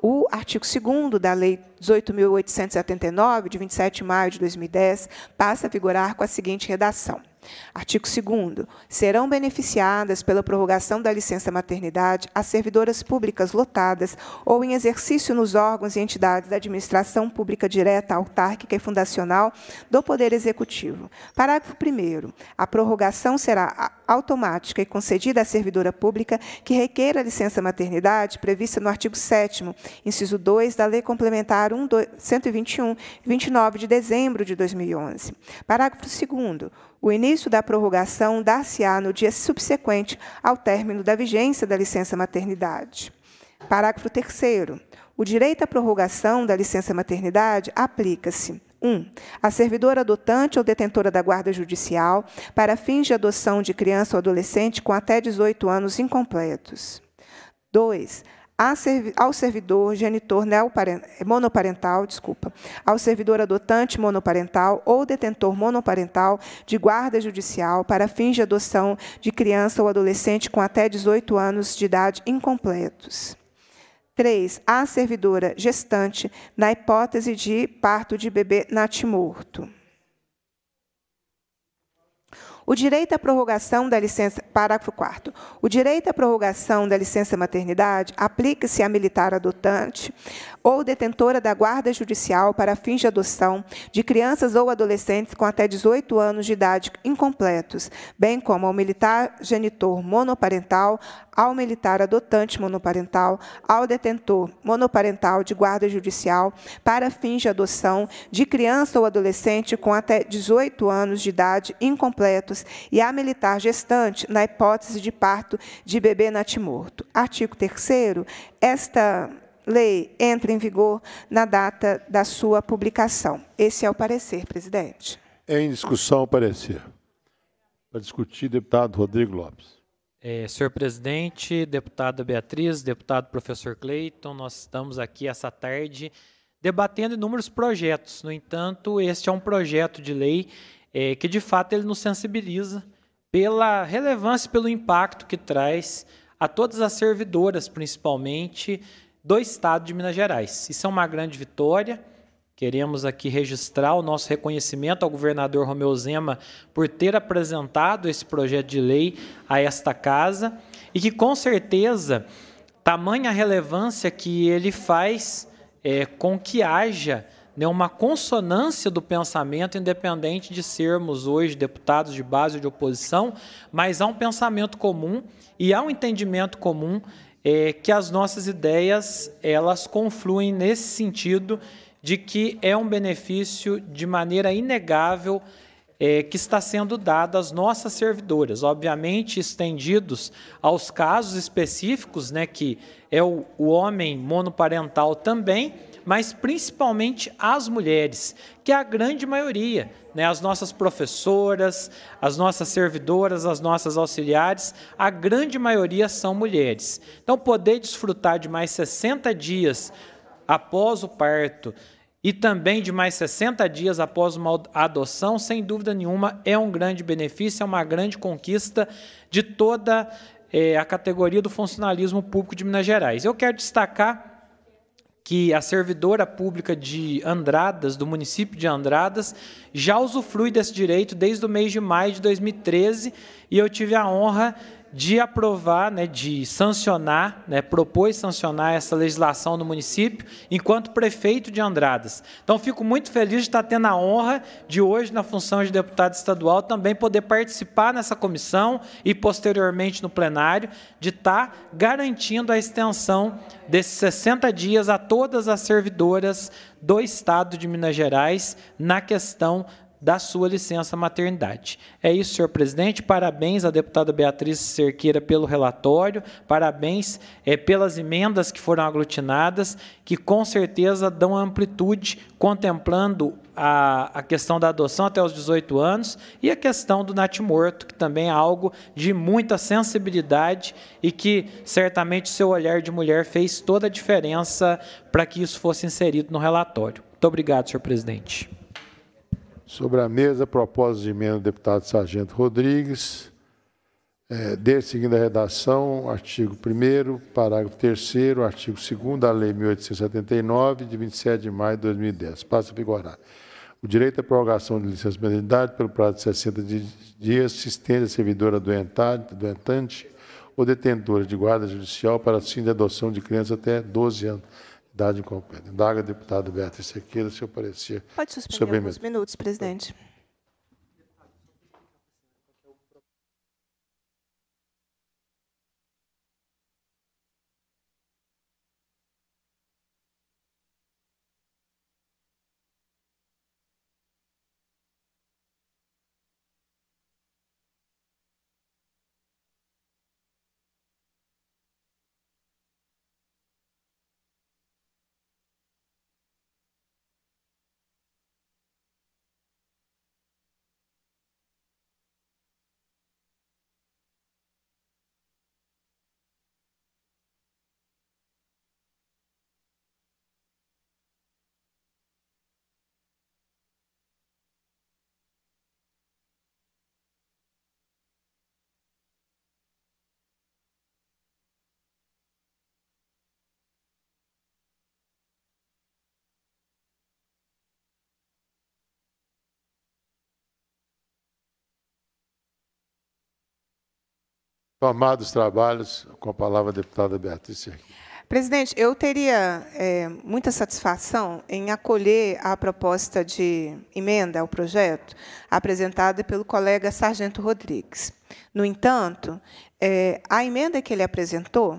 O artigo 2 da Lei 18.879, de 27 de maio de 2010, passa a vigorar com a seguinte redação. Artigo 2 Serão beneficiadas pela prorrogação da licença maternidade as servidoras públicas lotadas ou em exercício nos órgãos e entidades da administração pública direta, autárquica e fundacional do Poder Executivo. Parágrafo 1 A prorrogação será automática e concedida à servidora pública que requeira a licença maternidade prevista no artigo 7 inciso 2 da Lei Complementar 121, 29 de dezembro de 2011. Parágrafo 2 o início da prorrogação dar-se-á no dia subsequente ao término da vigência da licença maternidade. Parágrafo 3. O direito à prorrogação da licença maternidade aplica-se 1. Um, a servidora adotante ou detentora da guarda judicial para fins de adoção de criança ou adolescente com até 18 anos incompletos. 2 ao servidor genitor monoparental, desculpa, ao servidor adotante monoparental ou detentor monoparental de guarda judicial para fins de adoção de criança ou adolescente com até 18 anos de idade incompletos. 3. À servidora gestante na hipótese de parto de bebê natimorto. O direito à prorrogação da licença, parágrafo 4 O direito à prorrogação da licença maternidade aplica-se à militar adotante ou detentora da guarda judicial para fins de adoção de crianças ou adolescentes com até 18 anos de idade incompletos, bem como ao militar genitor monoparental, ao militar adotante monoparental, ao detentor monoparental de guarda judicial para fins de adoção de criança ou adolescente com até 18 anos de idade incompletos e à militar gestante na hipótese de parto de bebê natimorto. Artigo 3 esta lei entra em vigor na data da sua publicação. Esse é o parecer, presidente. É em discussão, o parecer. Para discutir, deputado Rodrigo Lopes. É, senhor presidente, deputada Beatriz, deputado professor Cleiton, nós estamos aqui essa tarde debatendo inúmeros projetos. No entanto, este é um projeto de lei é, que, de fato, ele nos sensibiliza pela relevância, e pelo impacto que traz a todas as servidoras, principalmente do Estado de Minas Gerais. Isso é uma grande vitória. Queremos aqui registrar o nosso reconhecimento ao governador Romeu Zema por ter apresentado esse projeto de lei a esta casa e que, com certeza, tamanha relevância que ele faz é, com que haja né, uma consonância do pensamento, independente de sermos hoje deputados de base ou de oposição, mas há um pensamento comum e há um entendimento comum é que as nossas ideias elas confluem nesse sentido de que é um benefício de maneira inegável é, que está sendo dado às nossas servidoras, obviamente estendidos aos casos específicos, né, que é o, o homem monoparental também, mas principalmente as mulheres, que é a grande maioria, né? As nossas professoras, as nossas servidoras, as nossas auxiliares, a grande maioria são mulheres. Então, poder desfrutar de mais 60 dias após o parto e também de mais 60 dias após uma adoção, sem dúvida nenhuma, é um grande benefício, é uma grande conquista de toda é, a categoria do funcionalismo público de Minas Gerais. Eu quero destacar que a servidora pública de Andradas, do município de Andradas, já usufrui desse direito desde o mês de maio de 2013 e eu tive a honra de aprovar, né, de sancionar, né, propôs sancionar essa legislação no município, enquanto prefeito de Andradas. Então, fico muito feliz de estar tendo a honra de hoje, na função de deputado estadual, também poder participar nessa comissão e, posteriormente, no plenário, de estar garantindo a extensão desses 60 dias a todas as servidoras do Estado de Minas Gerais na questão da sua licença maternidade. É isso, senhor presidente. Parabéns à deputada Beatriz Cerqueira pelo relatório, parabéns é, pelas emendas que foram aglutinadas, que com certeza dão amplitude, contemplando a, a questão da adoção até os 18 anos e a questão do natimorto, que também é algo de muita sensibilidade e que certamente seu olhar de mulher fez toda a diferença para que isso fosse inserido no relatório. Muito obrigado, senhor presidente. Sobre a mesa, proposta de emenda do deputado Sargento Rodrigues. É, D, seguindo a redação, artigo 1 parágrafo 3 artigo 2 da Lei 1879, de 27 de maio de 2010. Passa a vigorar. O direito à prorrogação de licença maternidade pelo prazo de 60 dias se estende à servidora doentante ou detentora de guarda judicial para fim de adoção de criança até 12 anos atividade incompetente. Indaga a deputada Beatriz Sequeira se parecer. Pode suspender alguns minutos, presidente. Amados trabalhos, com a palavra a deputada Beatriz Serquim. Presidente, eu teria é, muita satisfação em acolher a proposta de emenda ao projeto apresentada pelo colega Sargento Rodrigues. No entanto, é, a emenda que ele apresentou,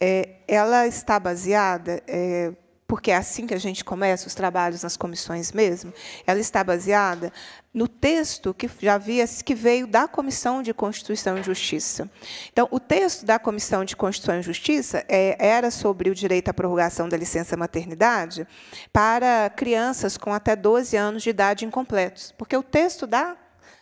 é, ela está baseada é, porque é assim que a gente começa os trabalhos nas comissões mesmo, ela está baseada no texto que já havia que veio da Comissão de Constituição e Justiça. Então, o texto da Comissão de Constituição e Justiça é, era sobre o direito à prorrogação da licença maternidade para crianças com até 12 anos de idade incompletos, porque o texto da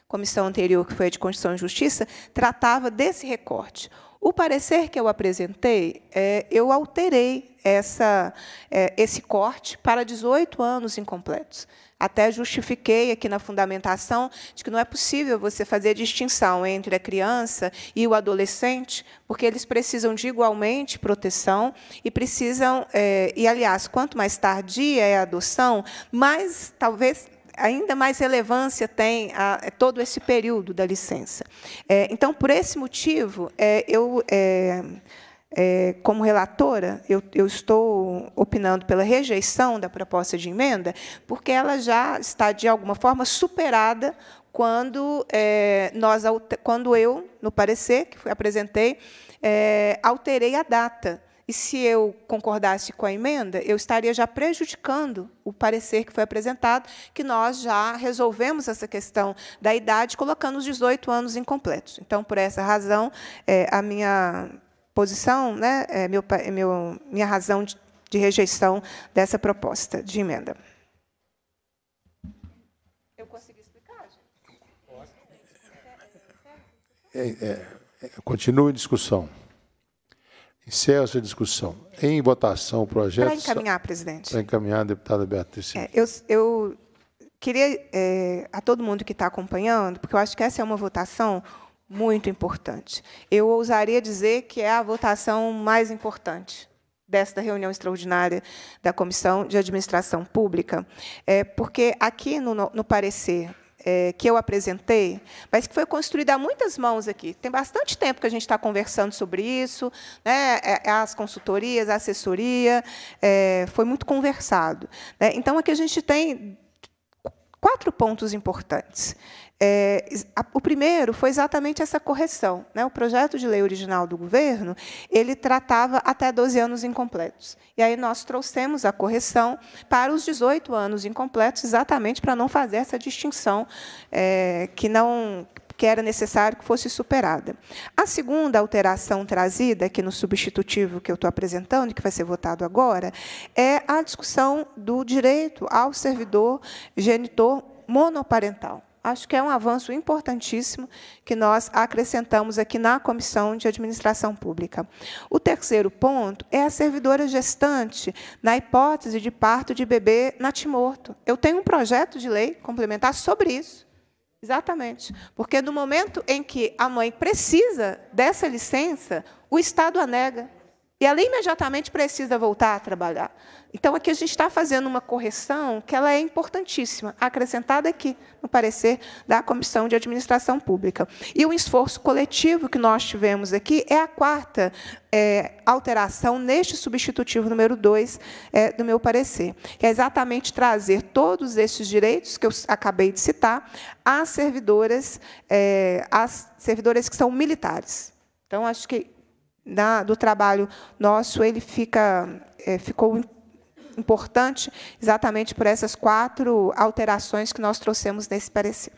comissão anterior, que foi a de Constituição e Justiça, tratava desse recorte. O parecer que eu apresentei, é, eu alterei essa, é, esse corte para 18 anos incompletos. Até justifiquei aqui na fundamentação de que não é possível você fazer distinção entre a criança e o adolescente, porque eles precisam de igualmente proteção e precisam, é, e aliás, quanto mais tardia é a adoção, mais talvez ainda mais relevância tem a, a é todo esse período da licença. É, então, por esse motivo, é, eu, é, é, como relatora, eu, eu, estou opinando pela rejeição da proposta de emenda, porque ela já está, de alguma forma, superada quando, é, nós, quando eu, no parecer que apresentei, é, alterei a data e se eu concordasse com a emenda, eu estaria já prejudicando o parecer que foi apresentado, que nós já resolvemos essa questão da idade colocando os 18 anos incompletos. Então, por essa razão, é, a minha posição, né, é meu, é, meu, minha razão de, de rejeição dessa proposta de emenda. Eu consegui explicar, gente? É, é, é continua a discussão. Encerro a discussão. Em votação, o projeto. Para encaminhar, presidente. Para encaminhar, deputada Beatriz. É, eu, eu, queria é, a todo mundo que está acompanhando, porque eu acho que essa é uma votação muito importante. Eu ousaria dizer que é a votação mais importante desta reunião extraordinária da Comissão de Administração Pública, é, porque aqui no, no parecer é, que eu apresentei, mas que foi construída a muitas mãos aqui. Tem bastante tempo que a gente está conversando sobre isso, né? É, é as consultorias, a assessoria, é, foi muito conversado. Né? Então, aqui a gente tem quatro pontos importantes. É, a, o primeiro foi exatamente essa correção. Né? O projeto de lei original do governo ele tratava até 12 anos incompletos. E aí nós trouxemos a correção para os 18 anos incompletos, exatamente para não fazer essa distinção é, que não que era necessário que fosse superada. A segunda alteração trazida, aqui no substitutivo que eu estou apresentando, que vai ser votado agora, é a discussão do direito ao servidor genitor monoparental. Acho que é um avanço importantíssimo que nós acrescentamos aqui na Comissão de Administração Pública. O terceiro ponto é a servidora gestante na hipótese de parto de bebê natimorto. Eu tenho um projeto de lei complementar sobre isso. Exatamente. Porque no momento em que a mãe precisa dessa licença, o Estado a nega. E ela imediatamente precisa voltar a trabalhar. Então, aqui a gente está fazendo uma correção que ela é importantíssima, acrescentada aqui no parecer da Comissão de Administração Pública. E o esforço coletivo que nós tivemos aqui é a quarta é, alteração neste substitutivo número 2 é, do meu parecer, que é exatamente trazer todos esses direitos que eu acabei de citar às servidoras, é, às servidoras que são militares. Então, acho que do trabalho nosso, ele fica, é, ficou importante exatamente por essas quatro alterações que nós trouxemos nesse parecer.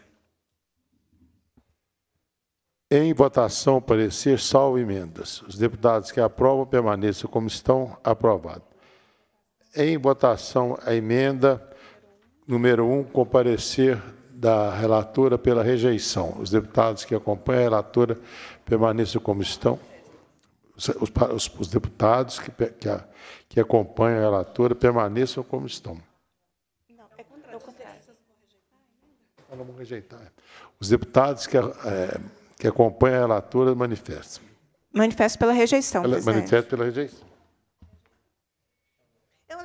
Em votação, parecer, salvo emendas. Os deputados que aprovam permaneçam como estão, aprovado. Em votação, a emenda número 1, um, com parecer da relatora pela rejeição. Os deputados que acompanham a relatora permaneçam como estão os, os, os deputados que, que, a, que, acompanham a relatora permaneçam como estão. Não, é contrário. Então, Vamos rejeitar. É. Os deputados que, é, que acompanham a relatora manifestam. Manifesto pela rejeição. Ela, manifesto pela rejeição. Eu,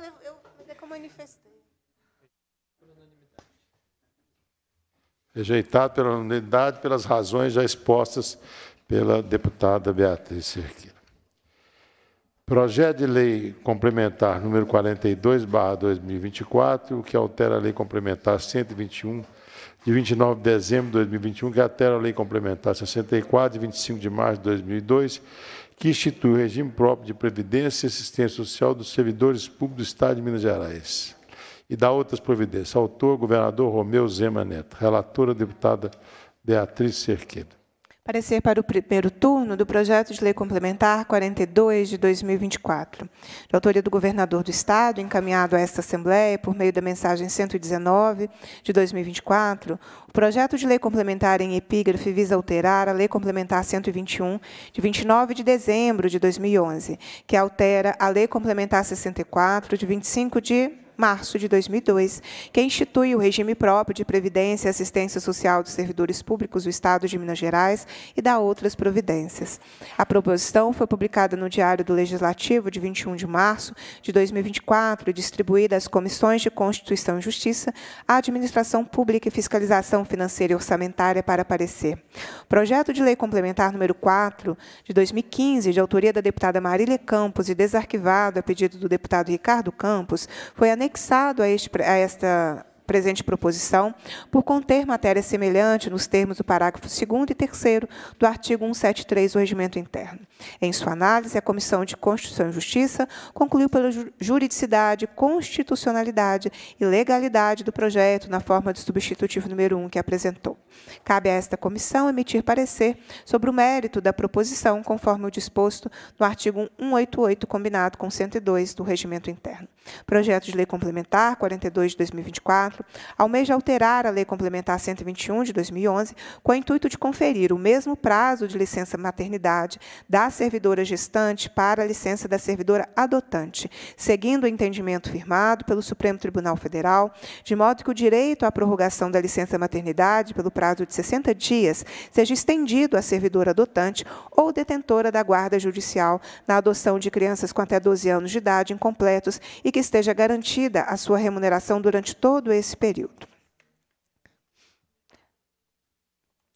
que eu manifestei. Rejeitado pela unanimidade pelas razões já expostas pela deputada Beatriz Cerqueira. Projeto de Lei Complementar número 42, barra 2024, que altera a Lei Complementar 121, de 29 de dezembro de 2021, que altera a Lei Complementar 64, de 25 de março de 2002, que institui o regime próprio de previdência e assistência social dos servidores públicos do Estado de Minas Gerais e dá outras providências. Autor, governador Romeu Zema Neto. Relatora, deputada Beatriz Cerqueira. Parecer para o primeiro turno do projeto de lei complementar 42 de 2024, de autoria do governador do Estado, encaminhado a esta Assembleia por meio da mensagem 119 de 2024, o projeto de lei complementar em epígrafe visa alterar a Lei Complementar 121, de 29 de dezembro de 2011, que altera a Lei Complementar 64, de 25 de março de 2002, que institui o regime próprio de previdência e assistência social dos servidores públicos do Estado de Minas Gerais e dá outras providências. A proposição foi publicada no Diário do Legislativo de 21 de março de 2024 e distribuída às Comissões de Constituição e Justiça, Administração Pública e Fiscalização Financeira e Orçamentária para parecer. Projeto de Lei Complementar número 4 de 2015, de autoria da deputada Marília Campos e desarquivado a pedido do deputado Ricardo Campos, foi anexado anexado a, este, a esta presente proposição, por conter matéria semelhante nos termos do parágrafo 2 e 3 do artigo 173 do Regimento Interno. Em sua análise, a Comissão de Constituição e Justiça concluiu pela juridicidade, constitucionalidade e legalidade do projeto na forma do substitutivo número 1 que apresentou. Cabe a esta comissão emitir parecer sobre o mérito da proposição, conforme o disposto no artigo 188, combinado com 102 do Regimento Interno. Projeto de Lei Complementar 42 de 2024 almeja alterar a Lei Complementar 121 de 2011 com o intuito de conferir o mesmo prazo de licença maternidade das servidora gestante para a licença da servidora adotante, seguindo o entendimento firmado pelo Supremo Tribunal Federal, de modo que o direito à prorrogação da licença maternidade pelo prazo de 60 dias seja estendido à servidora adotante ou detentora da guarda judicial na adoção de crianças com até 12 anos de idade incompletos e que esteja garantida a sua remuneração durante todo esse período.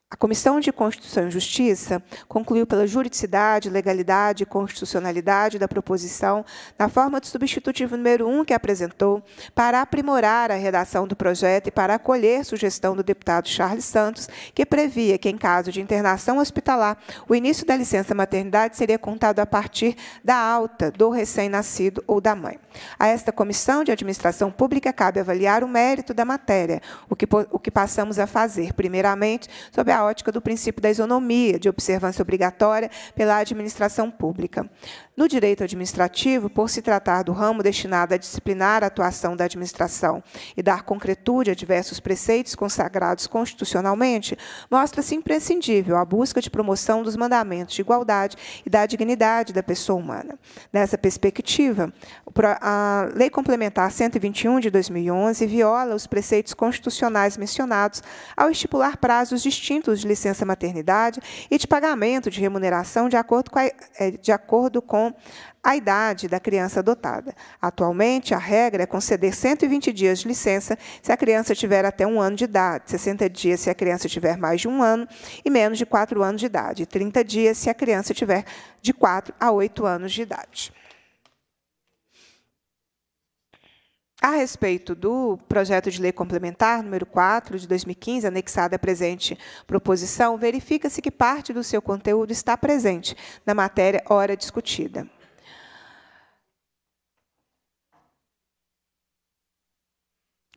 A Comissão de Constituição e Justiça concluiu pela juridicidade, legalidade e constitucionalidade da proposição na forma do substitutivo número 1 que apresentou, para aprimorar a redação do projeto e para acolher sugestão do deputado Charles Santos, que previa que, em caso de internação hospitalar, o início da licença maternidade seria contado a partir da alta do recém-nascido ou da mãe. A esta Comissão de Administração Pública cabe avaliar o mérito da matéria, o que, o que passamos a fazer, primeiramente, sobre a a ótica do princípio da isonomia, de observância obrigatória pela administração pública. No direito administrativo, por se tratar do ramo destinado a disciplinar a atuação da administração e dar concretude a diversos preceitos consagrados constitucionalmente, mostra-se imprescindível a busca de promoção dos mandamentos de igualdade e da dignidade da pessoa humana. Nessa perspectiva, a Lei Complementar 121 de 2011 viola os preceitos constitucionais mencionados ao estipular prazos distintos de licença maternidade e de pagamento de remuneração de acordo com, a, eh, de acordo com com a idade da criança adotada. Atualmente, a regra é conceder 120 dias de licença se a criança tiver até um ano de idade, 60 dias se a criança tiver mais de um ano e menos de quatro anos de idade, e 30 dias se a criança tiver de quatro a oito anos de idade. a respeito do projeto de lei complementar número 4 de 2015, anexada à presente proposição, verifica-se que parte do seu conteúdo está presente na matéria hora discutida.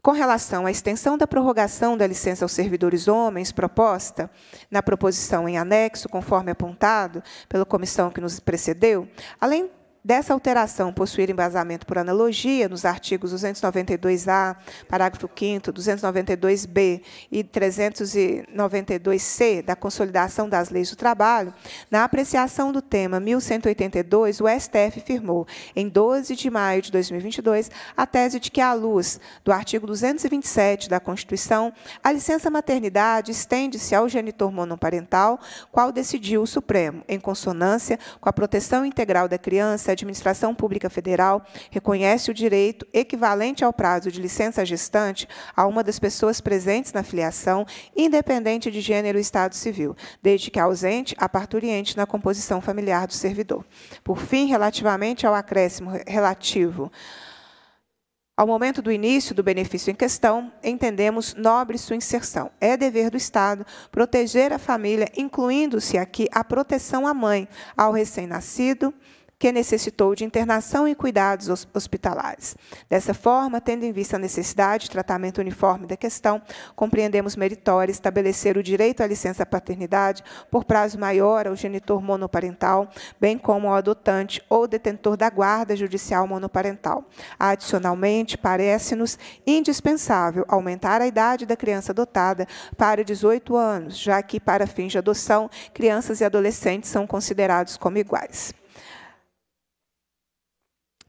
Com relação à extensão da prorrogação da licença aos servidores homens proposta na proposição em anexo, conforme apontado pela comissão que nos precedeu, além dessa alteração possuir embasamento por analogia nos artigos 292A, parágrafo 5º, 292B e 392C da Consolidação das Leis do Trabalho, na apreciação do tema 1182, o STF firmou, em 12 de maio de 2022, a tese de que, à luz do artigo 227 da Constituição, a licença maternidade estende-se ao genitor monoparental, qual decidiu o Supremo, em consonância com a proteção integral da criança a Administração Pública Federal reconhece o direito equivalente ao prazo de licença gestante a uma das pessoas presentes na filiação, independente de gênero e estado civil, desde que ausente a parturiente na composição familiar do servidor. Por fim, relativamente ao acréscimo relativo ao momento do início do benefício em questão, entendemos nobre sua inserção. É dever do Estado proteger a família, incluindo-se aqui a proteção à mãe, ao recém-nascido, que necessitou de internação e cuidados hospitalares. Dessa forma, tendo em vista a necessidade de tratamento uniforme da questão, compreendemos meritório estabelecer o direito à licença paternidade por prazo maior ao genitor monoparental, bem como ao adotante ou detentor da guarda judicial monoparental. Adicionalmente, parece-nos indispensável aumentar a idade da criança adotada para 18 anos, já que, para fins de adoção, crianças e adolescentes são considerados como iguais.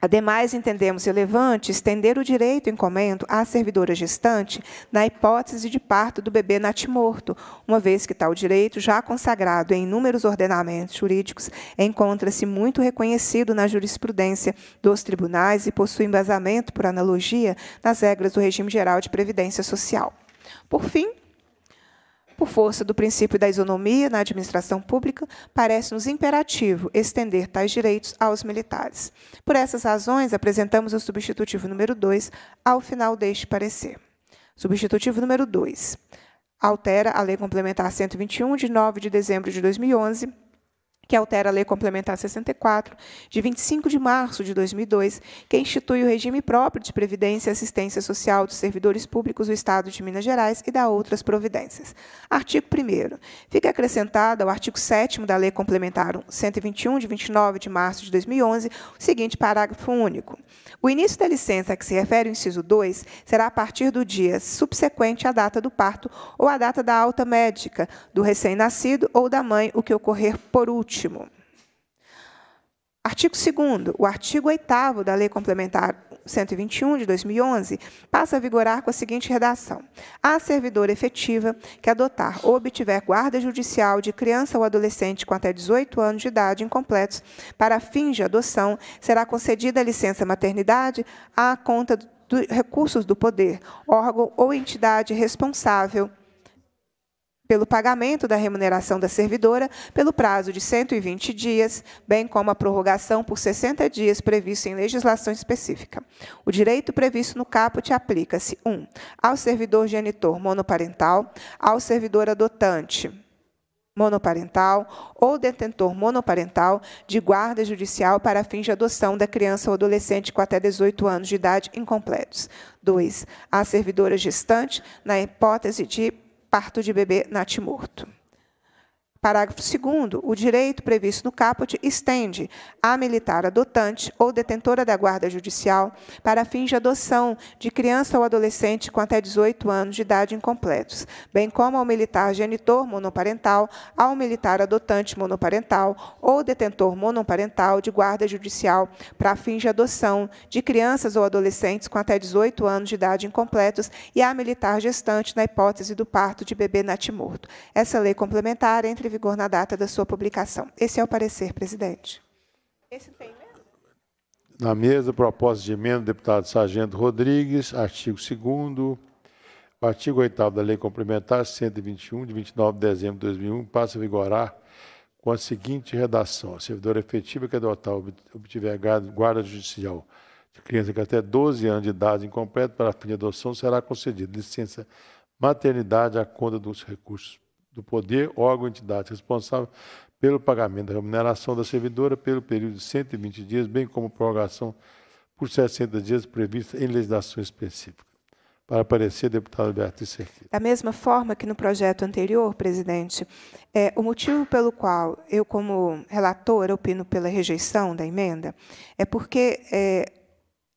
Ademais, entendemos relevante estender o direito encomendo à servidora gestante na hipótese de parto do bebê natimorto, uma vez que tal direito, já consagrado em inúmeros ordenamentos jurídicos, encontra-se muito reconhecido na jurisprudência dos tribunais e possui embasamento, por analogia, nas regras do regime geral de previdência social. Por fim, por força do princípio da isonomia na administração pública, parece-nos imperativo estender tais direitos aos militares. Por essas razões, apresentamos o substitutivo número 2 ao final deste parecer. Substitutivo número 2. Altera a Lei Complementar 121, de 9 de dezembro de 2011 que altera a Lei Complementar 64, de 25 de março de 2002, que institui o regime próprio de previdência e assistência social dos servidores públicos do Estado de Minas Gerais e dá outras providências. Artigo 1. Fica acrescentado ao artigo 7 da Lei Complementar 121, de 29 de março de 2011, o seguinte parágrafo único. O início da licença a que se refere o inciso 2 será a partir do dia subsequente à data do parto ou à data da alta médica do recém-nascido ou da mãe, o que ocorrer por último Artigo 2 O artigo 8 da Lei Complementar 121 de 2011 passa a vigorar com a seguinte redação: A servidora efetiva que adotar ou obtiver guarda judicial de criança ou adolescente com até 18 anos de idade incompletos para fins de adoção, será concedida a licença maternidade à conta dos recursos do poder, órgão ou entidade responsável pelo pagamento da remuneração da servidora pelo prazo de 120 dias, bem como a prorrogação por 60 dias previsto em legislação específica. O direito previsto no caput aplica-se: 1. Um, ao servidor genitor monoparental, ao servidor adotante monoparental ou detentor monoparental de guarda judicial para fins de adoção da criança ou adolescente com até 18 anos de idade incompletos. 2. À servidora gestante, na hipótese de parto de bebê natimorto. Parágrafo 2. O direito previsto no caput estende à militar adotante ou detentora da guarda judicial para fins de adoção de criança ou adolescente com até 18 anos de idade incompletos, bem como ao militar genitor monoparental, ao militar adotante monoparental ou detentor monoparental de guarda judicial para fins de adoção de crianças ou adolescentes com até 18 anos de idade incompletos e à militar gestante na hipótese do parto de bebê natimorto. Essa lei complementar entre vigor na data da sua publicação. Esse é o parecer, presidente. Esse tem mesmo? Na mesa, proposta de emenda do deputado Sargento Rodrigues, artigo 2 artigo 8 da Lei Complementar 121, de 29 de dezembro de 2001, passa a vigorar com a seguinte redação: a servidora efetiva que adotar obtiver guarda judicial de criança que até 12 anos de idade incompleta para fim de adoção será concedida licença maternidade à conta dos recursos do poder, órgão ou entidade responsável pelo pagamento da remuneração da servidora pelo período de 120 dias, bem como prorrogação por 60 dias prevista em legislação específica. Para aparecer, deputada Beatriz Cerqueira. Da mesma forma que no projeto anterior, presidente, é, o motivo pelo qual eu, como relator, opino pela rejeição da emenda é porque é,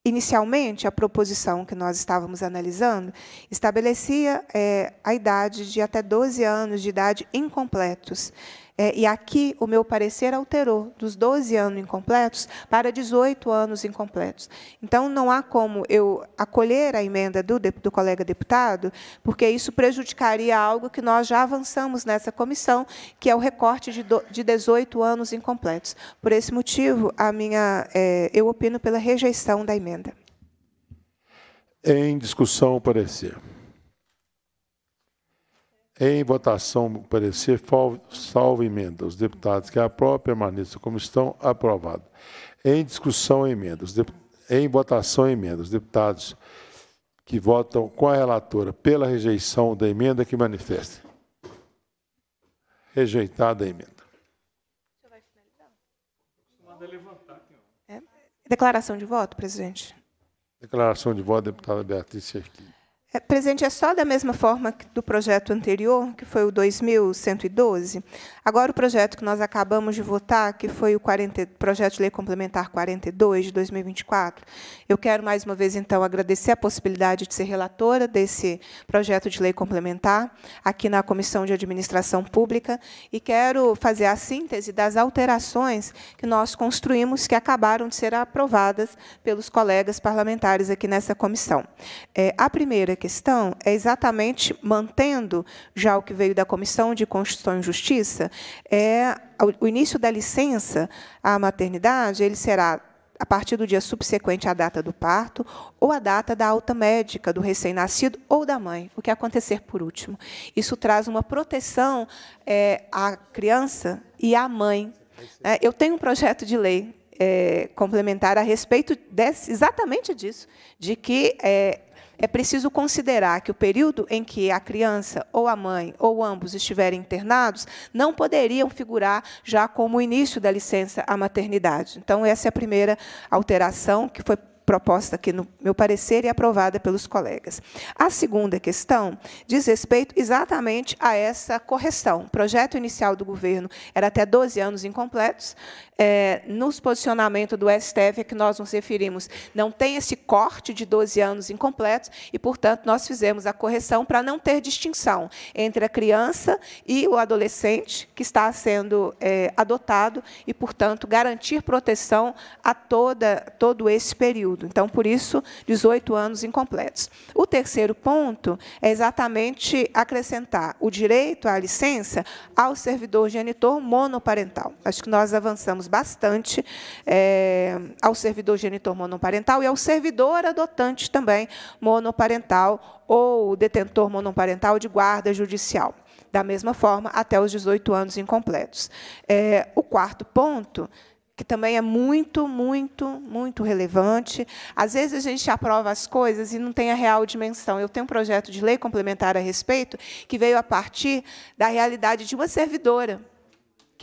Inicialmente, a proposição que nós estávamos analisando estabelecia é, a idade de até 12 anos de idade incompletos. É, e aqui o meu parecer alterou dos 12 anos incompletos para 18 anos incompletos. Então, não há como eu acolher a emenda do, do colega deputado, porque isso prejudicaria algo que nós já avançamos nessa comissão, que é o recorte de, do, de 18 anos incompletos. Por esse motivo, a minha, é, eu opino pela rejeição da emenda. Em discussão, o parecer. Em votação, parecer salvo emenda. Os deputados que aprovam permaneçam como estão. Aprovado. Em discussão, emenda. Em votação, emenda. Os deputados que votam com a relatora pela rejeição da emenda que manifestem. Rejeitada a emenda. É? Declaração de voto, presidente. Declaração de voto, deputada Beatriz Cerquinho. É, presente é só da mesma forma do projeto anterior, que foi o 2112. Agora, o projeto que nós acabamos de votar, que foi o 40, projeto de lei complementar 42 de 2024, eu quero mais uma vez, então, agradecer a possibilidade de ser relatora desse projeto de lei complementar aqui na Comissão de Administração Pública e quero fazer a síntese das alterações que nós construímos, que acabaram de ser aprovadas pelos colegas parlamentares aqui nessa comissão. É, a primeira, questão é exatamente mantendo já o que veio da Comissão de Constituição e Justiça, é o início da licença à maternidade, ele será a partir do dia subsequente à data do parto ou à data da alta médica do recém-nascido ou da mãe, o que acontecer por último. Isso traz uma proteção é, à criança e à mãe. É, eu tenho um projeto de lei é, complementar a respeito desse, exatamente disso, de que é, é preciso considerar que o período em que a criança ou a mãe ou ambos estiverem internados não poderiam figurar já como o início da licença à maternidade. Então, essa é a primeira alteração que foi proposta aqui no meu parecer e aprovada pelos colegas. A segunda questão diz respeito exatamente a essa correção. O projeto inicial do governo era até 12 anos incompletos, é, nos posicionamentos do STF é que nós nos referimos. Não tem esse corte de 12 anos incompletos e, portanto, nós fizemos a correção para não ter distinção entre a criança e o adolescente que está sendo é, adotado e, portanto, garantir proteção a toda, todo esse período. Então, por isso, 18 anos incompletos. O terceiro ponto é exatamente acrescentar o direito à licença ao servidor genitor monoparental. Acho que nós avançamos bastante é, ao servidor genitor monoparental e ao servidor adotante também monoparental ou detentor monoparental de guarda judicial. Da mesma forma, até os 18 anos incompletos. É, o quarto ponto que também é muito, muito, muito relevante. Às vezes a gente aprova as coisas e não tem a real dimensão. Eu tenho um projeto de lei complementar a respeito que veio a partir da realidade de uma servidora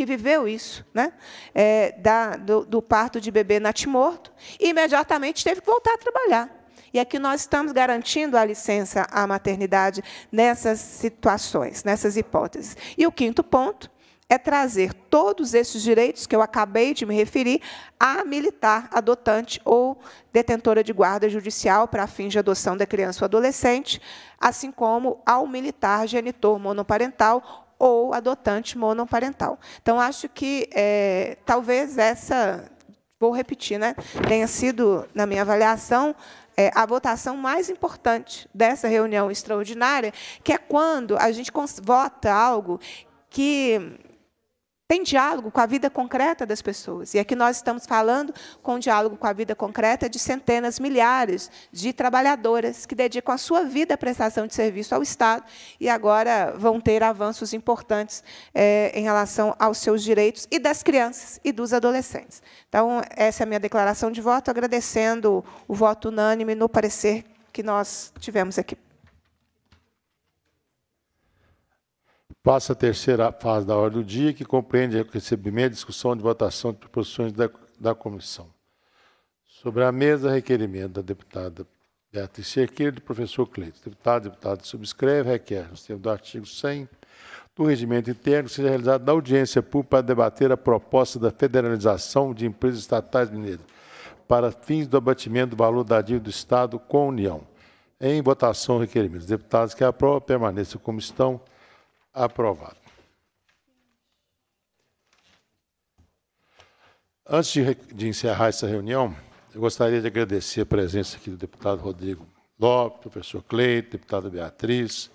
que viveu isso, né? É, da, do, do, parto de bebê natimorto, e imediatamente teve que voltar a trabalhar. E aqui nós estamos garantindo a licença à maternidade nessas situações, nessas hipóteses. E o quinto ponto é trazer todos esses direitos que eu acabei de me referir à militar adotante ou detentora de guarda judicial para fins de adoção da criança ou adolescente, assim como ao militar genitor monoparental ou adotante monoparental. Então, acho que é, talvez essa, vou repetir, né, tenha sido, na minha avaliação, é, a votação mais importante dessa reunião extraordinária, que é quando a gente vota algo que tem diálogo com a vida concreta das pessoas. E aqui nós estamos falando com diálogo com a vida concreta de centenas, milhares de trabalhadoras que dedicam a sua vida à prestação de serviço ao Estado e agora vão ter avanços importantes é, em relação aos seus direitos e das crianças e dos adolescentes. Então, essa é a minha declaração de voto, agradecendo o voto unânime no parecer que nós tivemos aqui. Passa a terceira fase da ordem do dia, que compreende o recebimento, discussão e votação de proposições da, da comissão. Sobre a mesa, requerimento da deputada Beatriz Cerqueira e do professor Cleiton. Deputado, deputado, subscreve, requer, no sistema do artigo 100 do regimento interno, seja realizada audiência pública para debater a proposta da federalização de empresas estatais mineiras para fins do abatimento do valor da dívida do Estado com a União. Em votação, requerimento, Deputados que aprovam permaneçam como estão. Aprovado. Antes de, de encerrar essa reunião, eu gostaria de agradecer a presença aqui do deputado Rodrigo Lopes, professor Cleito, deputada Beatriz.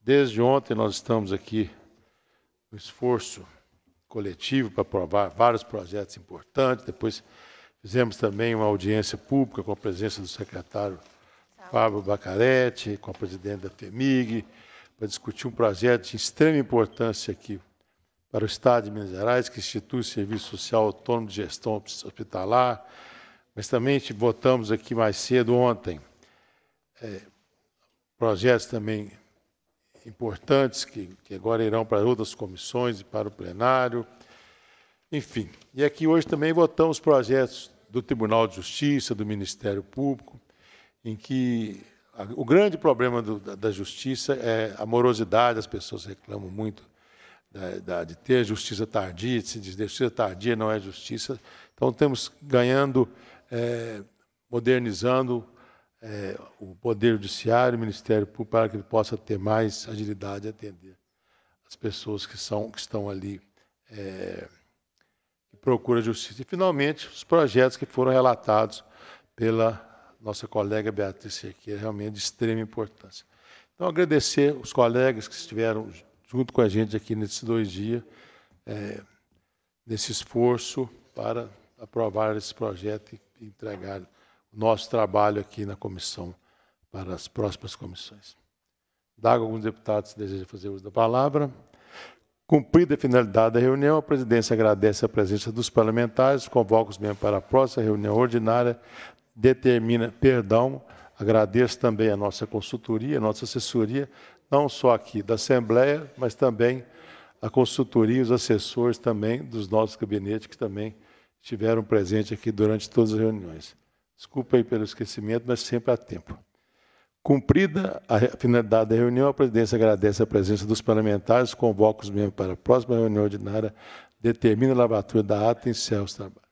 Desde ontem nós estamos aqui no esforço coletivo para aprovar vários projetos importantes. Depois fizemos também uma audiência pública com a presença do secretário Fábio Bacarete, com a presidente da FEMIG, para discutir um projeto de extrema importância aqui para o Estado de Minas Gerais, que institui o Serviço Social Autônomo de Gestão Hospitalar, mas também votamos aqui mais cedo ontem é, projetos também importantes que, que agora irão para outras comissões e para o plenário. Enfim, e aqui hoje também votamos projetos do Tribunal de Justiça, do Ministério Público, em que o grande problema do, da, da, justiça é a morosidade, as pessoas reclamam muito da, da, de ter justiça tardia, de se dizer justiça tardia não é justiça. Então, temos ganhando, é, modernizando é, o Poder Judiciário, o Ministério Público, para que ele possa ter mais agilidade e atender as pessoas que, são, que estão ali. É, que procuram justiça. E, finalmente, os projetos que foram relatados pela nossa colega Beatriz é realmente de extrema importância. Então, agradecer os colegas que estiveram junto com a gente aqui nesses dois dias, é, nesse esforço para aprovar esse projeto e entregar o nosso trabalho aqui na comissão para as próximas comissões. Dago alguns deputados desejam fazer uso da palavra. Cumprida a finalidade da reunião, a presidência agradece a presença dos parlamentares, convoca os membros para a próxima reunião ordinária determina perdão. Agradeço também a nossa consultoria, a nossa assessoria, não só aqui da Assembleia, mas também a consultoria e os assessores também dos nossos gabinetes, que também estiveram presentes aqui durante todas as reuniões. Desculpa aí pelo esquecimento, mas sempre há tempo. Cumprida a finalidade da reunião, a presidência agradece a presença dos parlamentares, convoca os membros para a próxima reunião ordinária, determina a lavatura da ata e encerra os trabalhos.